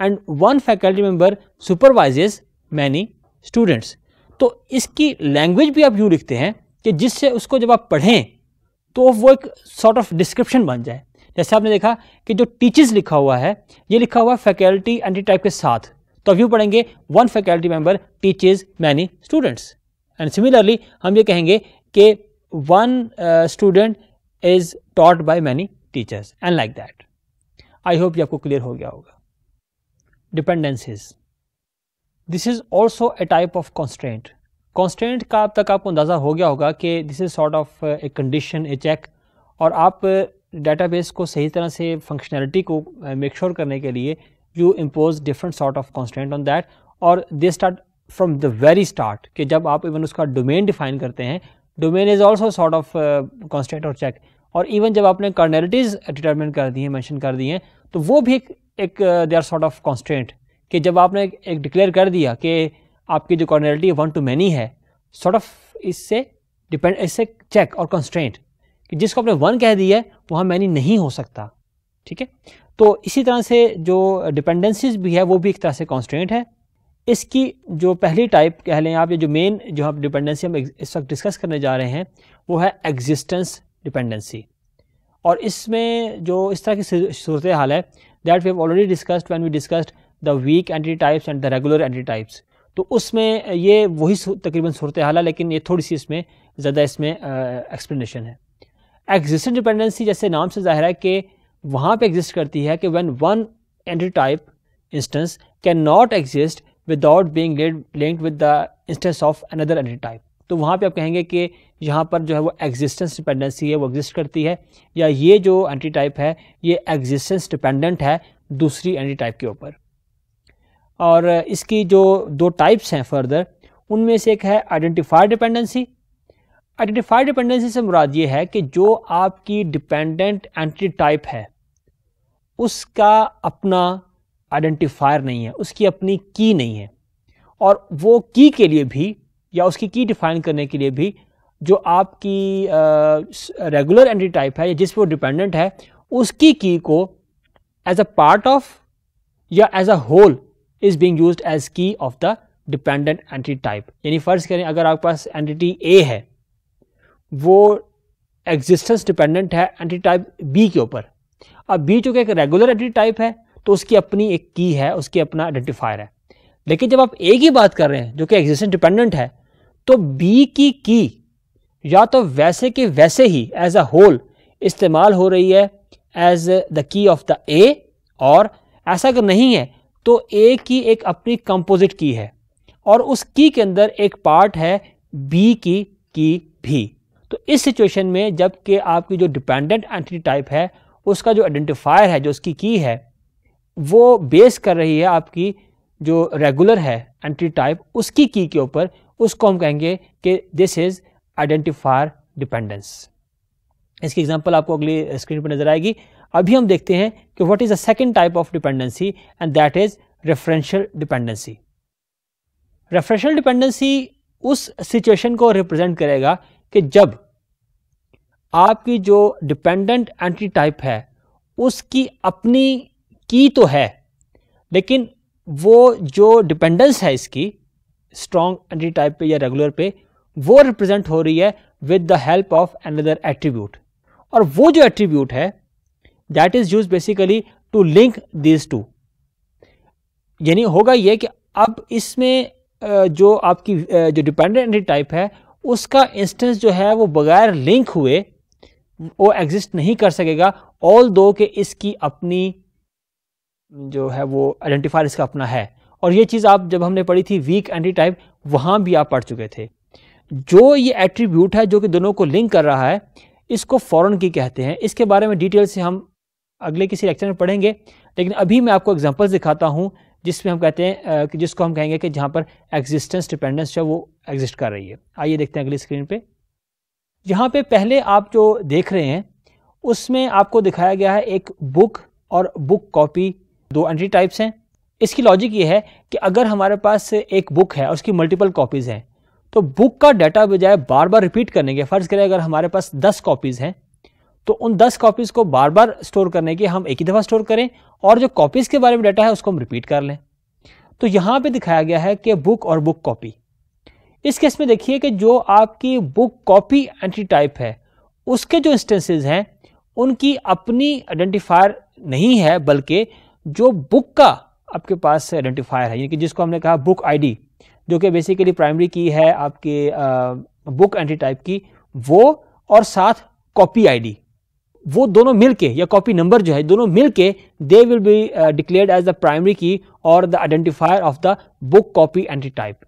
and one faculty member supervises many students तो इसकी लैंग्वेज भी आप यूँ लिखते हैं कि जिससे उसको जब आप पढ़ें तो वो एक सॉर्ट ऑफ डिस्क्रिप्शन बन जाए जैसे आपने देखा कि जो टीचर्स लिखा हुआ है ये लिखा हुआ है फैकल्टी एंटी टाइप के साथ तो अभी पढ़ेंगे one faculty member teaches many students and similarly हम ये कहेंगे कि one student is taught by many teachers and like that I hope ये आपको क्लियर हो गया होगा dependencies this is also a type of constant constant का अब तक आपको अंदाज़ा हो गया होगा कि this is sort of a condition a check और आप डेटाबेस uh, को सही तरह से फंक्शनैलिटी को मेक uh, श्योर sure करने के लिए you impose different sort of constant on that और they start from the very start कि जब आप इवन उसका डोमेन डिफाइन करते हैं domain is also sort of constant और चेक और इवन जब आपने कर्नेलिटीज डिटर्मिन कर दी हैं मैंशन कर दी हैं तो वो भी एक they are sort of constant कि जब आपने एक डिक्लेयर कर दिया कि आपकी जो कॉर्नेलिटी वन टू मैनी है सॉर्ट ऑफ इससे डिपेंड इससे चेक और कॉन्स्टेंट कि जिसको आपने वन कह दिया है वहाँ मैनी नहीं हो सकता ठीक है तो इसी तरह से जो डिपेंडेंसीज भी है वो भी एक तरह से कॉन्स्टेंट है इसकी जो पहली टाइप कह लें आप ये जो मेन जो हम डिपेंडेंसी हम इस वक्त डिस्कस करने जा रहे हैं वो है एग्जिस्टेंस डिपेंडेंसी और इसमें जो इस तरह की सूरत हाल है that we have already discussed when we discussed the weak entity types and the regular entity types तो उसमें ये वही तकरीबन सूरत हाल है लेकिन ये थोड़ी सी इसमें ज़्यादा इसमें एक्सप्लेनेशन है एग्जिस्टेंट डिपेंडेंसी जैसे नाम से ज़ाहिर है कि वहाँ पे एग्जिस्ट करती है कि when one entity type instance can not exist without being linked with the instance of another entity type तो वहाँ पे आप कहेंगे कि यहाँ पर जो है वो एग्जिस्टेंस डिपेंडेंसी है वो एग्जिस्ट करती है या ये जो एंटी टाइप है ये एग्जिस्टेंस डिपेंडेंट है दूसरी एंट्री टाइप के ऊपर और इसकी जो दो टाइप्स हैं फर्दर उनमें से एक है आइडेंटिफाइड डिपेंडेंसी आइडेंटिफाइड डिपेंडेंसी से मुराद ये है कि जो आपकी डिपेंडेंट एंटी टाइप है उसका अपना आइडेंटिफायर नहीं है उसकी अपनी की नहीं है और वो की के लिए भी या उसकी की डिफाइन करने के लिए भी जो आपकी रेगुलर एंट्री टाइप है या जिस पर वो डिपेंडेंट है उसकी की को एज अ पार्ट ऑफ या as a whole is being used as key of the dependent entity type यानी फ़र्ज़ करें अगर आपके पास एंटिटी ए है वो एग्जिस्टेंस डिपेंडेंट है एंटी टाइप बी के ऊपर अब बी चूंकि एक रेगुलर आइडेंटी टाइप है तो उसकी अपनी एक की है उसकी अपना आइडेंटिफायर है लेकिन जब आप ए की बात कर रहे हैं जो कि एग्जिस्टेंस डिपेंडेंट है तो बी की की या तो वैसे के वैसे ही एज अ होल इस्तेमाल हो रही है as the key of the A और ऐसा अगर नहीं है तो ए की एक अपनी कंपोजिट की है और उस की के अंदर एक पार्ट है बी की की भी तो इस सिचुएशन में जबकि आपकी जो डिपेंडेंट एंटिटी टाइप है उसका जो आइडेंटिफायर है जो उसकी की है वो बेस कर रही है आपकी जो रेगुलर है एंट्री टाइप उसकी की के ऊपर उसको हम कहेंगे कि दिस इज़ आइडेंटिफायर डिपेंडेंस इसकी एग्जांपल आपको अगली स्क्रीन पर नजर आएगी अभी हम देखते हैं कि what is the second type of dependency and that is referential dependency referential dependency उस सिचुएशन को रिप्रेजेंट करेगा कि जब आपकी जो डिपेंडेंट एंट्री टाइप है उसकी अपनी की तो है लेकिन वो जो डिपेंडेंस है इसकी स्ट्रॉन्ग एंट्री टाइप पे या रेगुलर पे वो रिप्रेजेंट हो रही है with the help of another attribute और वो जो एट्रीब्यूट है that is use basically to link this to यानी होगा ये कि अब इसमें जो आपकी जो डिपेंडेंट एंट्री टाइप है उसका इंस्टेंस जो है वो बगैर लिंक हुए वो एग्जिस्ट नहीं कर सकेगा ऑल दो के इसकी अपनी जो है वो आइडेंटिफायर इसका अपना है और ये चीज़ आप जब हमने पढ़ी थी वीक एंटी टाइप वहाँ भी आप पढ़ चुके थे जो ये एट्रीब्यूट है जो कि दोनों को लिंक कर रहा है इसको फॉरन की कहते हैं इसके बारे में डिटेल से हम अगले किसी लेक्चर में पढ़ेंगे लेकिन अभी मैं आपको एग्जाम्पल्स दिखाता हूँ जिसमें हम कहते हैं कि जिसको हम कहेंगे कि जहाँ पर एग्जिस्टेंस डिपेंडेंस जो वो एग्जिस्ट कर रही है आइए देखते हैं अगली स्क्रीन पर यहाँ पे पहले आप जो देख रहे हैं उसमें आपको दिखाया गया है एक बुक और बुक कॉपी दो एंट्री टाइप्स हैं इसकी लॉजिक ये है कि अगर हमारे पास एक बुक है और उसकी मल्टीपल कॉपीज़ हैं तो बुक का डाटा बजाय बार बार रिपीट करने के फ़र्ज़ करें अगर हमारे पास दस कॉपीज़ हैं तो उन दस कॉपीज़ को बार बार स्टोर करने के हम एक ही दफ़ा स्टोर करें और जो कॉपीज़ के बारे में डाटा है उसको हम रिपीट कर लें तो यहाँ पे दिखाया गया है कि बुक और बुक कॉपी इस केस में देखिए कि जो आपकी बुक कॉपी एंट्री टाइप है उसके जो इंस्टेंसेज हैं उनकी अपनी आइडेंटिफायर नहीं है बल्कि जो बुक का आपके पास आइडेंटिफायर है यानी कि जिसको हमने कहा बुक आईडी जो कि बेसिकली प्राइमरी की है आपके बुक एंट्री टाइप की वो और साथ कॉपी आईडी वो दोनों मिलके या कॉपी नंबर जो है दोनों मिलके they will be declared as the primary key और the identifier of the book copy entity type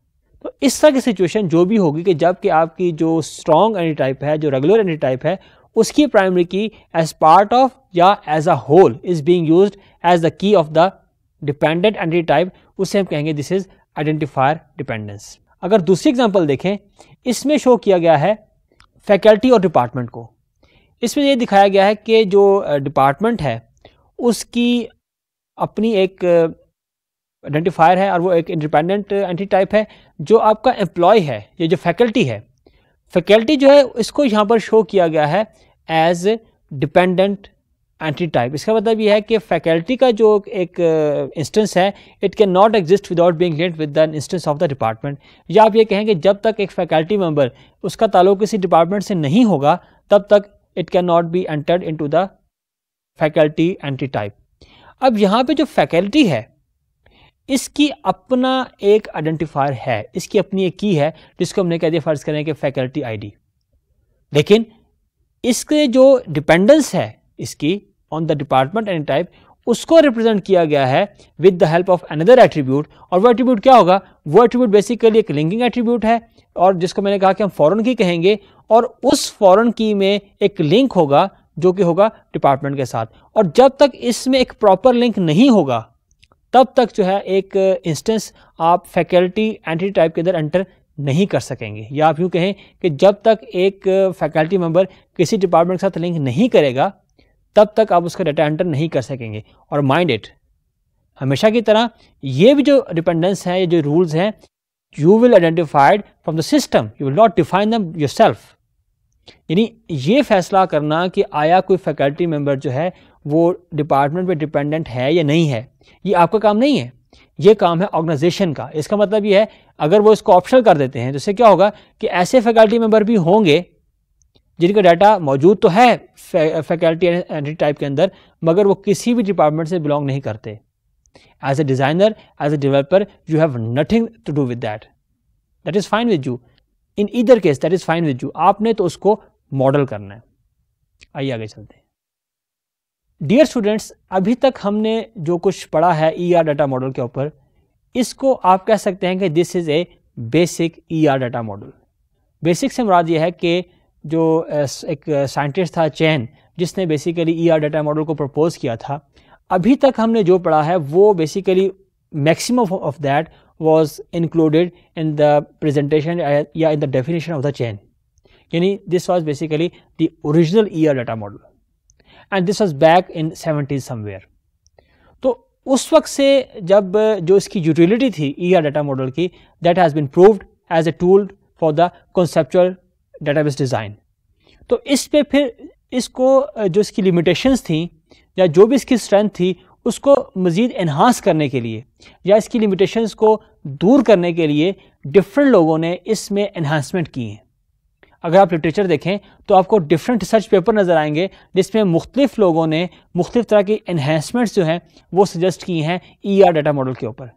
तो इस तरह की सिचुएशन जो भी होगी कि जबकि आपकी जो स्ट्रॉन्ग टाइप है जो रेगुलर टाइप है उसकी primary key as part of या as a whole is being use as the key of the dependent type उसे हम कहेंगे दिस इज़ आइडेंटिफायर डिपेंडेंस अगर दूसरी एग्जाम्पल देखें इसमें शो किया गया है फैकल्टी और डिपार्टमेंट को इसमें यह दिखाया गया है कि जो डिपार्टमेंट है उसकी अपनी एक आइडेंटिफायर है और वो एक इंडिपेंडेंट एंटी टाइप है जो आपका एम्प्लॉय है ये जो फैकल्टी है फैकल्टी जो है इसको यहाँ पर शो किया गया है एज डिपेंडेंट एंट्री टाइप इसका मतलब यह है कि फैकल्टी का जो एक इंस्टेंस uh, है it can not exist without being linked with the instance of the department या आप ये कहें कि जब तक एक फैकल्टी मेंबर उसका ताल्लुक किसी डिपार्टमेंट से नहीं होगा तब तक it can not be entered into the faculty entity type अब यहाँ पर जो फैकल्टी है इसकी अपना एक आइडेंटिफायर है इसकी अपनी एक की है जिसको हमने कह दिया फर्ज करें कि फैकल्टी आईडी लेकिन इसके जो डिपेंडेंस है इसकी on the department and type उसको रिप्रेजेंट किया गया है with the help of another attribute और वो एट्रीब्यूट क्या होगा वो एट्रीब्यूट बेसिकली एक लिंकिंग एट्रीब्यूट है और जिसको मैंने कहा कि हम फॉरन की कहेंगे और उस फॉरन की में एक लिंक होगा जो कि होगा डिपार्टमेंट के साथ और जब तक इसमें एक प्रॉपर लिंक नहीं होगा तब तक जो है एक इंस्टेंस आप फैकल्टी एंटिटी टाइप के अंदर एंटर नहीं कर सकेंगे या आप यूँ कहें कि जब तक एक फैकल्टी मेंबर किसी डिपार्टमेंट के साथ लिंक नहीं करेगा तब तक आप उसका डाटा एंटर नहीं कर सकेंगे और माइंड इट हमेशा की तरह ये भी जो डिपेंडेंस है ये जो रूल्स हैं you will identified from the system you will not define them yourself यानी ये फैसला करना कि आया कोई फैकल्टी मेम्बर जो है वो डिपार्टमेंट पर डिपेंडेंट है या नहीं है ये आपका काम नहीं है ये काम है ऑर्गेनाइजेशन का इसका मतलब ये है अगर वो इसको ऑप्शनल कर देते हैं तो इससे क्या होगा कि ऐसे फैकल्टी मेंबर भी होंगे जिनका डाटा मौजूद तो है फैकल्टी एंट्री टाइप के अंदर मगर वो किसी भी डिपार्टमेंट से बिलोंग नहीं करते as a designer as a developer you have nothing to do with that that is fine with you in either case that is fine with you आपने तो उसको मॉडल करना है आइए आगे चलते हैं डियर स्टूडेंट्स अभी तक हमने जो कुछ पढ़ा है ई आर डाटा मॉडल के ऊपर इसको आप कह सकते हैं कि this is a basic E R data model basic से मुराद ये है कि जो एक साइंटिस्ट था चैन जिसने basically E R data model को प्रपोज किया था अभी तक हमने जो पढ़ा है वो basically maximum of that was included in the presentation या in the definition of the Chen यानी this was basically the original E R data model and this was back in seventies somewhere तो उस वक्त से जब जो इसकी utility थी ई आर डाटा मॉडल की that has bin proved as a tool for the database design तो इस पर फिर इसको जो इसकी लिमिटेशंस थी या जो भी इसकी स्ट्रेंथ थी उसको मज़ीद इन्हांस करने के लिए या इसकी लिमिटेशंस को दूर करने के लिए डिफरेंट लोगों ने इसमें इन्हांसमेंट की हैं अगर आप लिटरेचर देखें तो आपको डिफरेंट रिसर्च पेपर नज़र आएंगे जिसमें मुख्तफ लोगों ने मुख्तु तरह की इन्हेंसमेंट्स जो हैं वो सजेस्ट की हैं ई आर डाटा मॉडल के ऊपर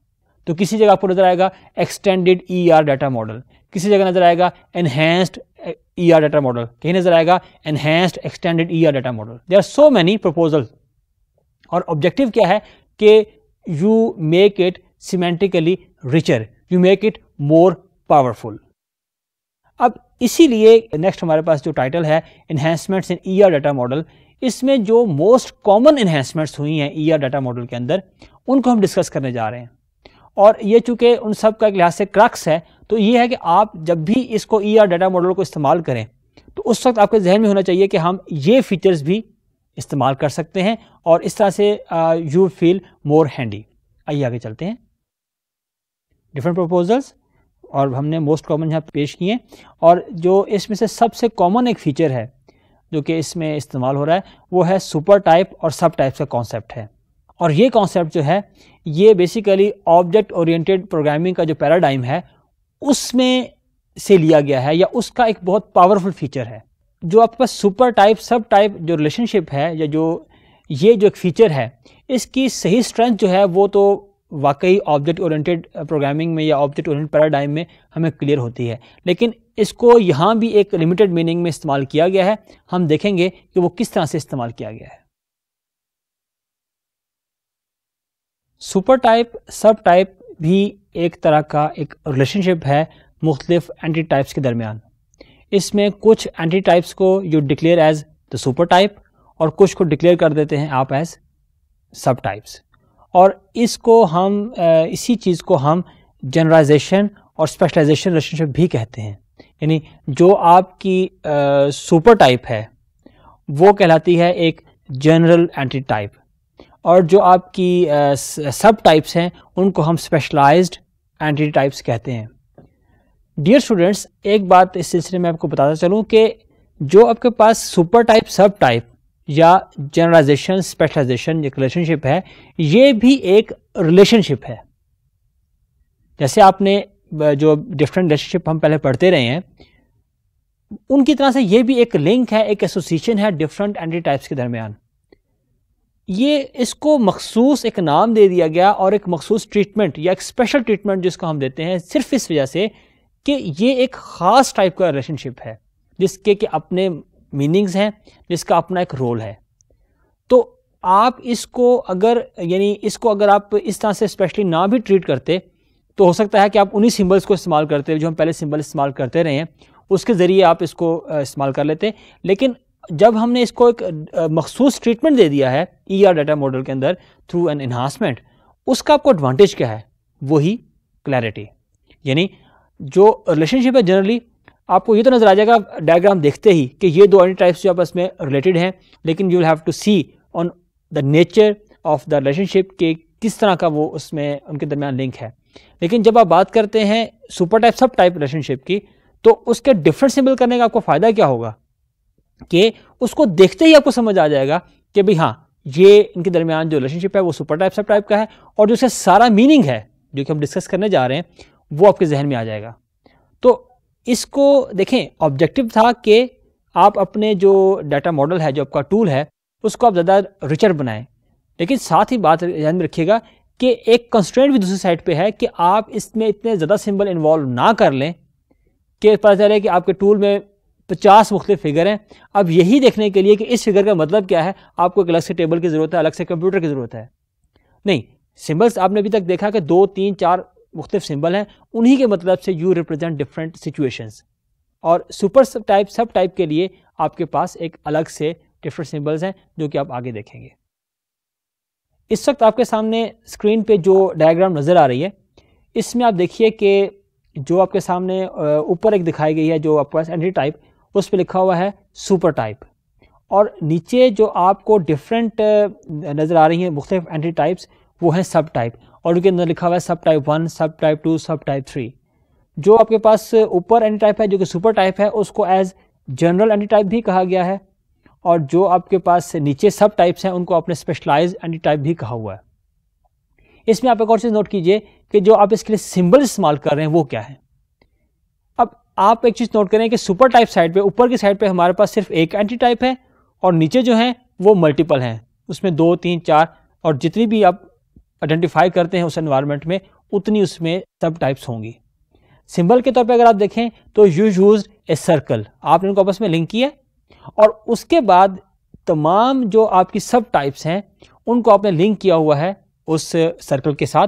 तो किसी जगह आपको नज़र आएगा extended E R data model किसी जगह नज़र आएगा enhanced E R data model कहीं नज़र आएगा enhanced extended E R data model they are so many proposal और ऑब्जेक्टिव क्या है कि you make it semantically richer you make it more powerful अब इसीलिए नेक्स्ट हमारे पास जो टाइटल है enhancements in E data model इसमें जो मोस्ट कॉमन इन्हेंसमेंट्स हुई हैं ई डाटा मॉडल के अंदर उनको हम डिस्कस करने जा रहे हैं और ये चूंकि उन सब का एक लिहाज से क्रक्स है तो ये है कि आप जब भी इसको ई डाटा मॉडल को इस्तेमाल करें तो उस वक्त आपके जहन में होना चाहिए कि हम ये फीचर्स भी इस्तेमाल कर सकते हैं और इस तरह से यू फील मोर हैंडी आइए आगे चलते हैं डिफरेंट प्रपोजल्स और हमने मोस्ट कॉमन यहाँ पेश किए और जो इसमें से सबसे कॉमन एक फीचर है जो कि इसमें इस्तेमाल हो रहा है वो है सुपर टाइप और सब टाइप का कॉन्सेप्ट है और ये कॉन्सेप्ट जो है ये बेसिकली ऑब्जेक्ट ओरिएंटेड प्रोग्रामिंग का जो पैराडाइम है उसमें से लिया गया है या उसका एक बहुत पावरफुल फीचर है जो आपके पास सुपर टाइप सब टाइप जो रिलेशनशिप है या जो ये जो एक फीचर है इसकी सही स्ट्रेंथ जो है वो तो वाकई ऑब्जेक्ट ओरिएंटेड प्रोग्रामिंग में या ऑब्जेक्ट ओरिएंटेड पैराडाइम में हमें क्लियर होती है लेकिन इसको यहाँ भी एक लिमिटेड मीनिंग में इस्तेमाल किया गया है हम देखेंगे कि वो किस तरह से इस्तेमाल किया गया है सुपर टाइप सब टाइप भी एक तरह का एक रिलेशनशिप है मुख्तलिफ एंटी टाइप्स के दरमियान इसमें कुछ एंटी टाइप्स को you declare as the super type और कुछ को डिक्लेयर कर देते हैं आप एज सब टाइप्स और इसको हम इसी चीज़ को हम जनरलाइजेशन और स्पेशलाइजेशन रिलेशनशिप भी कहते हैं यानी जो आपकी सुपर टाइप है वो कहलाती है एक जनरल एंटी टाइप और जो आपकी सब टाइप्स हैं उनको हम स्पेशलाइज्ड एंटी टाइप्स कहते हैं डियर स्टूडेंट्स एक बात इस सिलसिले में आपको बताता चलूँ कि जो आपके पास सुपर टाइप सब टाइप या जनरलाइजेशन स्पेशलाइजेशन एक रिलेशनशिप है ये भी एक रिलेशनशिप है जैसे आपने जो डिफरेंट रिलेशनशिप हम पहले पढ़ते रहे हैं उनकी तरह से ये भी एक लिंक है एक एसोसिएशन है डिफरेंट एंटी टाइप्स के दरमियान ये इसको मखसूस एक नाम दे दिया गया और एक मखसूस ट्रीटमेंट या एक स्पेशल ट्रीटमेंट जिसको हम देते हैं सिर्फ इस वजह से कि ये एक ख़ास टाइप का रिलेशनशिप है जिसके कि अपने मीनिंग्स हैं जिसका अपना एक रोल है तो आप इसको अगर यानी इसको अगर आप इस तरह से स्पेशली ना भी ट्रीट करते तो हो सकता है कि आप उन्हीं सिंबल्स को इस्तेमाल करते जो हम पहले सिंबल इस्तेमाल करते रहे हैं उसके ज़रिए आप इसको इस्तेमाल कर लेते लेकिन जब हमने इसको एक मखसूस ट्रीटमेंट दे दिया है ई आर डाटा मॉडल के अंदर थ्रू एन इन्हांसमेंट उसका आपको एडवांटेज क्या है वही क्लैरिटी यानी जो रिलेशनशिप है जनरली आपको ये तो नज़र आ जाएगा डायग्राम देखते ही कि ये दो आइडेंटी टाइप्स जो आपस में रिलेटेड हैं लेकिन you have to see on the nature of the relationship के किस तरह का वो उसमें उनके दरमियान लिंक है लेकिन जब आप बात करते हैं super type sub type relationship की तो उसके डिफरेंस सिंबल करने का आपको फ़ायदा क्या होगा कि उसको देखते ही आपको समझ आ जाएगा कि भाई हाँ ये इनके दरमियान जो रिलेशनशिप है वो सुपर टाइप सब टाइप का है और जो उसका सारा मीनिंग है जो कि हम डिस्कस करने जा रहे हैं वो आपके जहन में आ जाएगा तो इसको देखें ऑब्जेक्टिव था कि आप अपने जो डाटा मॉडल है जो आपका टूल है उसको आप ज़्यादा रिचर बनाएं लेकिन साथ ही बात ध्यान में रखिएगा कि एक कंस्ट्रेंट भी दूसरी साइड पे है कि आप इसमें इतने ज़्यादा सिंबल इन्वॉल्व ना कर लें कि पता चले कि आपके टूल में पचास मुख्तु फिगर हैं अब यही देखने के लिए कि इस फिगर का मतलब क्या है आपको एक अलग से टेबल की ज़रूरत है अलग से कंप्यूटर की ज़रूरत है नहीं सिम्बल्स आपने अभी तक देखा कि दो तीन चार मुख्तफ सिंबल हैं उन्हीं के मतलब से यू रिप्रेजेंट डिफरेंट सिचुएशंस और super sub type sub type के लिए आपके पास एक अलग से डिफरेंट सिंबल्स हैं जो कि आप आगे देखेंगे इस वक्त आपके सामने स्क्रीन पे जो डायग्राम नज़र आ रही है इसमें आप देखिए कि जो आपके सामने ऊपर एक दिखाई गई है जो आपके पास एंट्री टाइप उस पर लिखा हुआ है सुपर टाइप और नीचे जो आपको डिफरेंट नज़र आ रही हैं मुख्तफ एंट्री टाइप्स वो हैं सब टाइप और उनके अंदर लिखा हुआ है sub type one sub type two sub type three जो आपके पास ऊपर एंटी टाइप है जो कि सुपर टाइप है उसको एज जनरल एंटी टाइप भी कहा गया है और जो आपके पास नीचे सब टाइप्स हैं उनको आपने स्पेशलाइज एंटी टाइप भी कहा हुआ है इसमें आप एक और चीज़ नोट कीजिए कि जो आप इसके लिए सिंबल इस्तेमाल कर रहे हैं वो क्या है अब आप एक चीज़ नोट करें कि सुपर टाइप साइड पे ऊपर की साइड पे हमारे पास सिर्फ एक एंटी टाइप है और नीचे जो है वो मल्टीपल हैं उसमें दो तीन चार और जितनी भी आप आइडेंटिफाई करते हैं उस एनवायरमेंट में उतनी उसमें सब टाइप्स होंगी सिंबल के तौर पे अगर आप देखें तो यू यूज ए सर्कल आपने उनको आपस में लिंक किया और उसके बाद तमाम जो आपकी सब टाइप्स हैं उनको आपने लिंक किया हुआ है उस सर्कल के साथ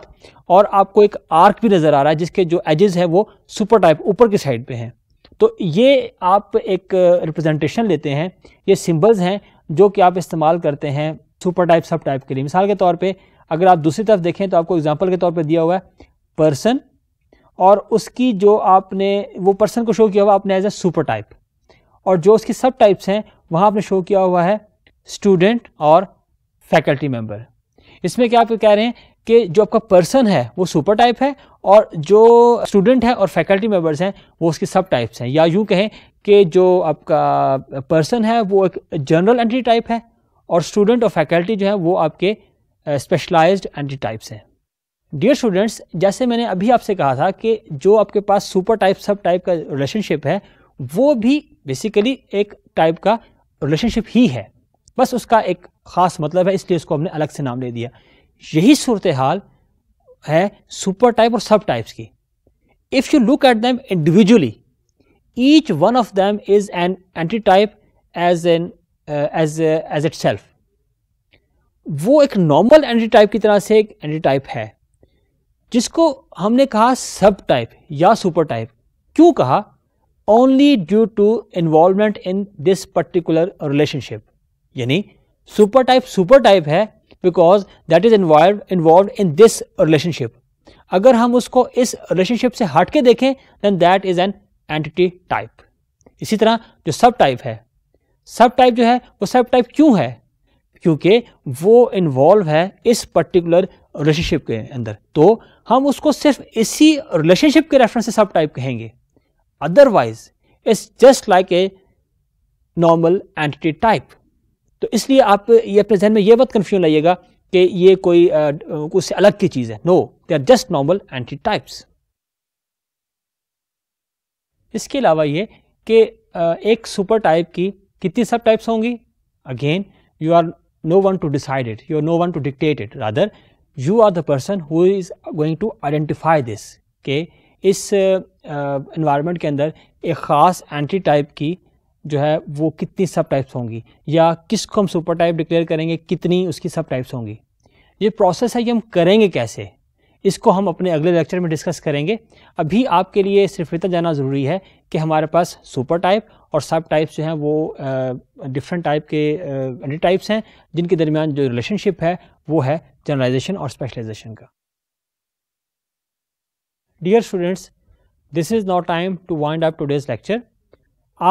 और आपको एक आर्क भी नज़र आ रहा है जिसके जो एजेस हैं वो सुपर टाइप ऊपर की साइड पे हैं तो ये आप एक रिप्रेजेंटेशन लेते हैं ये सिंबल्स हैं जो कि आप इस्तेमाल करते हैं सुपर टाइप सब टाइप के लिए मिसाल के तौर पे अगर आप दूसरी तरफ देखें तो आपको एग्जाम्पल के तौर पर दिया हुआ है पर्सन और उसकी जो आपने वो पर्सन को शो किया हुआ आपने एज ए सुपर टाइप और जो उसकी सब टाइप्स हैं वहाँ आपने शो किया हुआ है स्टूडेंट और फैकल्टी मेम्बर इसमें क्या आप कह रहे हैं कि जो आपका पर्सन है वो सुपर टाइप है और जो स्टूडेंट है और फैकल्टी मेम्बर्स हैं वो उसकी सब टाइप्स हैं या यूँ कहें कि जो आपका पर्सन है वो एक जनरल एंट्री टाइप है और स्टूडेंट और फैकल्टी जो है वो आपके स्पेशलाइज्ड एंटी टाइप्स हैं डियर स्टूडेंट्स जैसे मैंने अभी आपसे कहा था कि जो आपके पास सुपर टाइप सब टाइप का रिलेशनशिप है वो भी बेसिकली एक टाइप का रिलेशनशिप ही है बस उसका एक ख़ास मतलब है इसलिए उसको हमने अलग से नाम दे दिया यही सूरत हाल है सुपर टाइप और सब टाइप्स की if you look at them individually each one of them is an entity type as an as as itself वो एक नॉर्मल एंटी टाइप की तरह से एक एंटी टाइप है जिसको हमने कहा सब टाइप या सुपर टाइप क्यों कहा only due to involvement in this particular relationship यानी सुपर टाइप सुपर टाइप है because that is involve involve in this relationship अगर हम उसको इस रिलेशनशिप से हट के देखें then that is an entity type इसी तरह जो सब टाइप है सब टाइप जो है वो सब टाइप क्यों है क्योंकि वो इन्वॉल्व है इस पर्टिकुलर रिलेशनशिप के अंदर तो हम उसको सिर्फ इसी रिलेशनशिप के रेफरेंस से सब टाइप कहेंगे otherwise it's just like a normal entity type तो इसलिए आप ये अपने जहन में ये मत कन्फ्यूज लाइएगा कि ये कोई उससे अलग की चीज़ है no they are just normal entity types इसके अलावा ये कि एक सुपर टाइप की कितनी सब टाइप्स होंगी again you are no one to decide it, you are no one to dictate it. Rather, you are the person who is going to identify this. के इस इन्वायरमेंट uh, uh, के अंदर एक ख़ास anti type की जो है वो कितनी सब टाइप्स होंगी या किसको हम सुपर टाइप डिक्लेयर करेंगे कितनी उसकी सब टाइप्स होंगी ये प्रोसेस है ये हम करेंगे कैसे इसको हम अपने अगले लेक्चर में डिस्कस करेंगे अभी आपके लिए सिर्फ इतना जाना ज़रूरी है कि हमारे पास सुपर टाइप और सब टाइप्स जो हैं वो डिफरेंट टाइप के एंटी टाइप्स हैं जिनके दरमियान जो रिलेशनशिप है वो है जनरलाइजेशन और स्पेशलाइजेशन का dear students this is not time to wind up today's lecture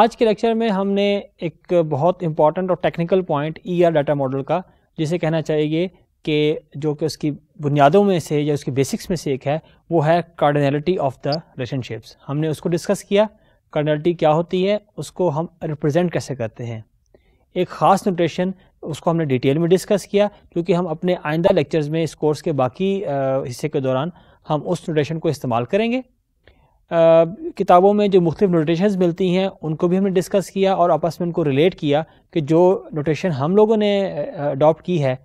आज के लेक्चर में हमने एक बहुत इंपॉर्टेंट और technical point E R data model का जिसे कहना चाहिए कि जो कि उसकी बुनियादों में से या उसकी बेसिक्स में से एक है वो है कार्डिनलिटी ऑफ द रिलेशनशिप्स हमने उसको डिस्कस किया कर्नलिटी क्या होती है उसको हम रिप्रेजेंट कैसे करते हैं एक ख़ास नोटेशन उसको हमने डिटेल में डिस्कस किया क्योंकि हम अपने आइंदा लेक्चर्स में इस कोर्स के बाकी हिस्से के दौरान हम उस नोटेशन को इस्तेमाल करेंगे किताबों में जो मुख्तफ नोटेशन मिलती हैं उनको भी हमने डिस्कस किया और आपस में उनको रिलेट किया कि जो नोटेशन हम लोगों ने अडॉप्ट की है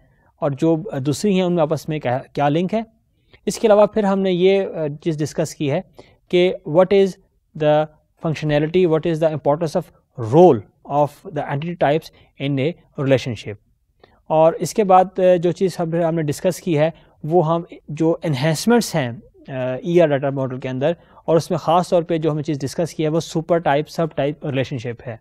और जो दूसरी हैं उनमें आपस में क्या क्या लिंक है इसके अलावा फिर हमने ये चीज़ डिस्कस की है कि what is the functionality, what is the importance of role of the entity types in a relationship. और इसके बाद जो चीज़ हम हमने डिस्कस की है वो हम जो इन्हेंसमेंट्स हैं ई आर डाटा मॉडल के अंदर और उसमें ख़ास तौर पे जो हमने चीज़ डिस्कस की है वो super type sub type relationship है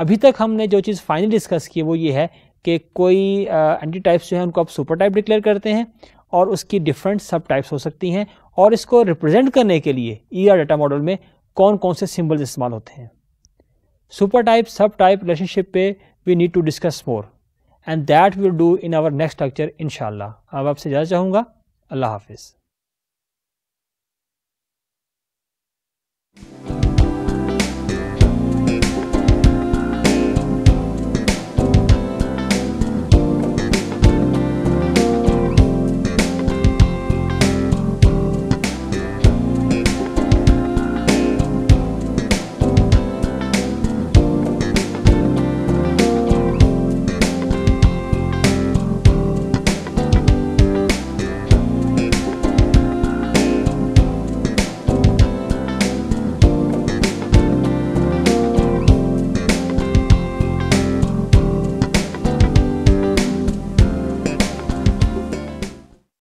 अभी तक हमने जो चीज़ फाइनली डिस्कस की वो ये है कि कोई एंटी टाइप्स जो है उनको आप सुपर टाइप डिक्लेयर करते हैं और उसकी डिफरेंट सब टाइप्स हो सकती हैं और इसको रिप्रजेंट करने के लिए ई आर डाटा मॉडल में कौन कौन से सिंबल्स इस्तेमाल होते हैं super type sub type relationship पे we need to discuss more and that will do in our next lecture in अब आपसे ज़्यादा चाहूँगा अल्लाह हाफिज़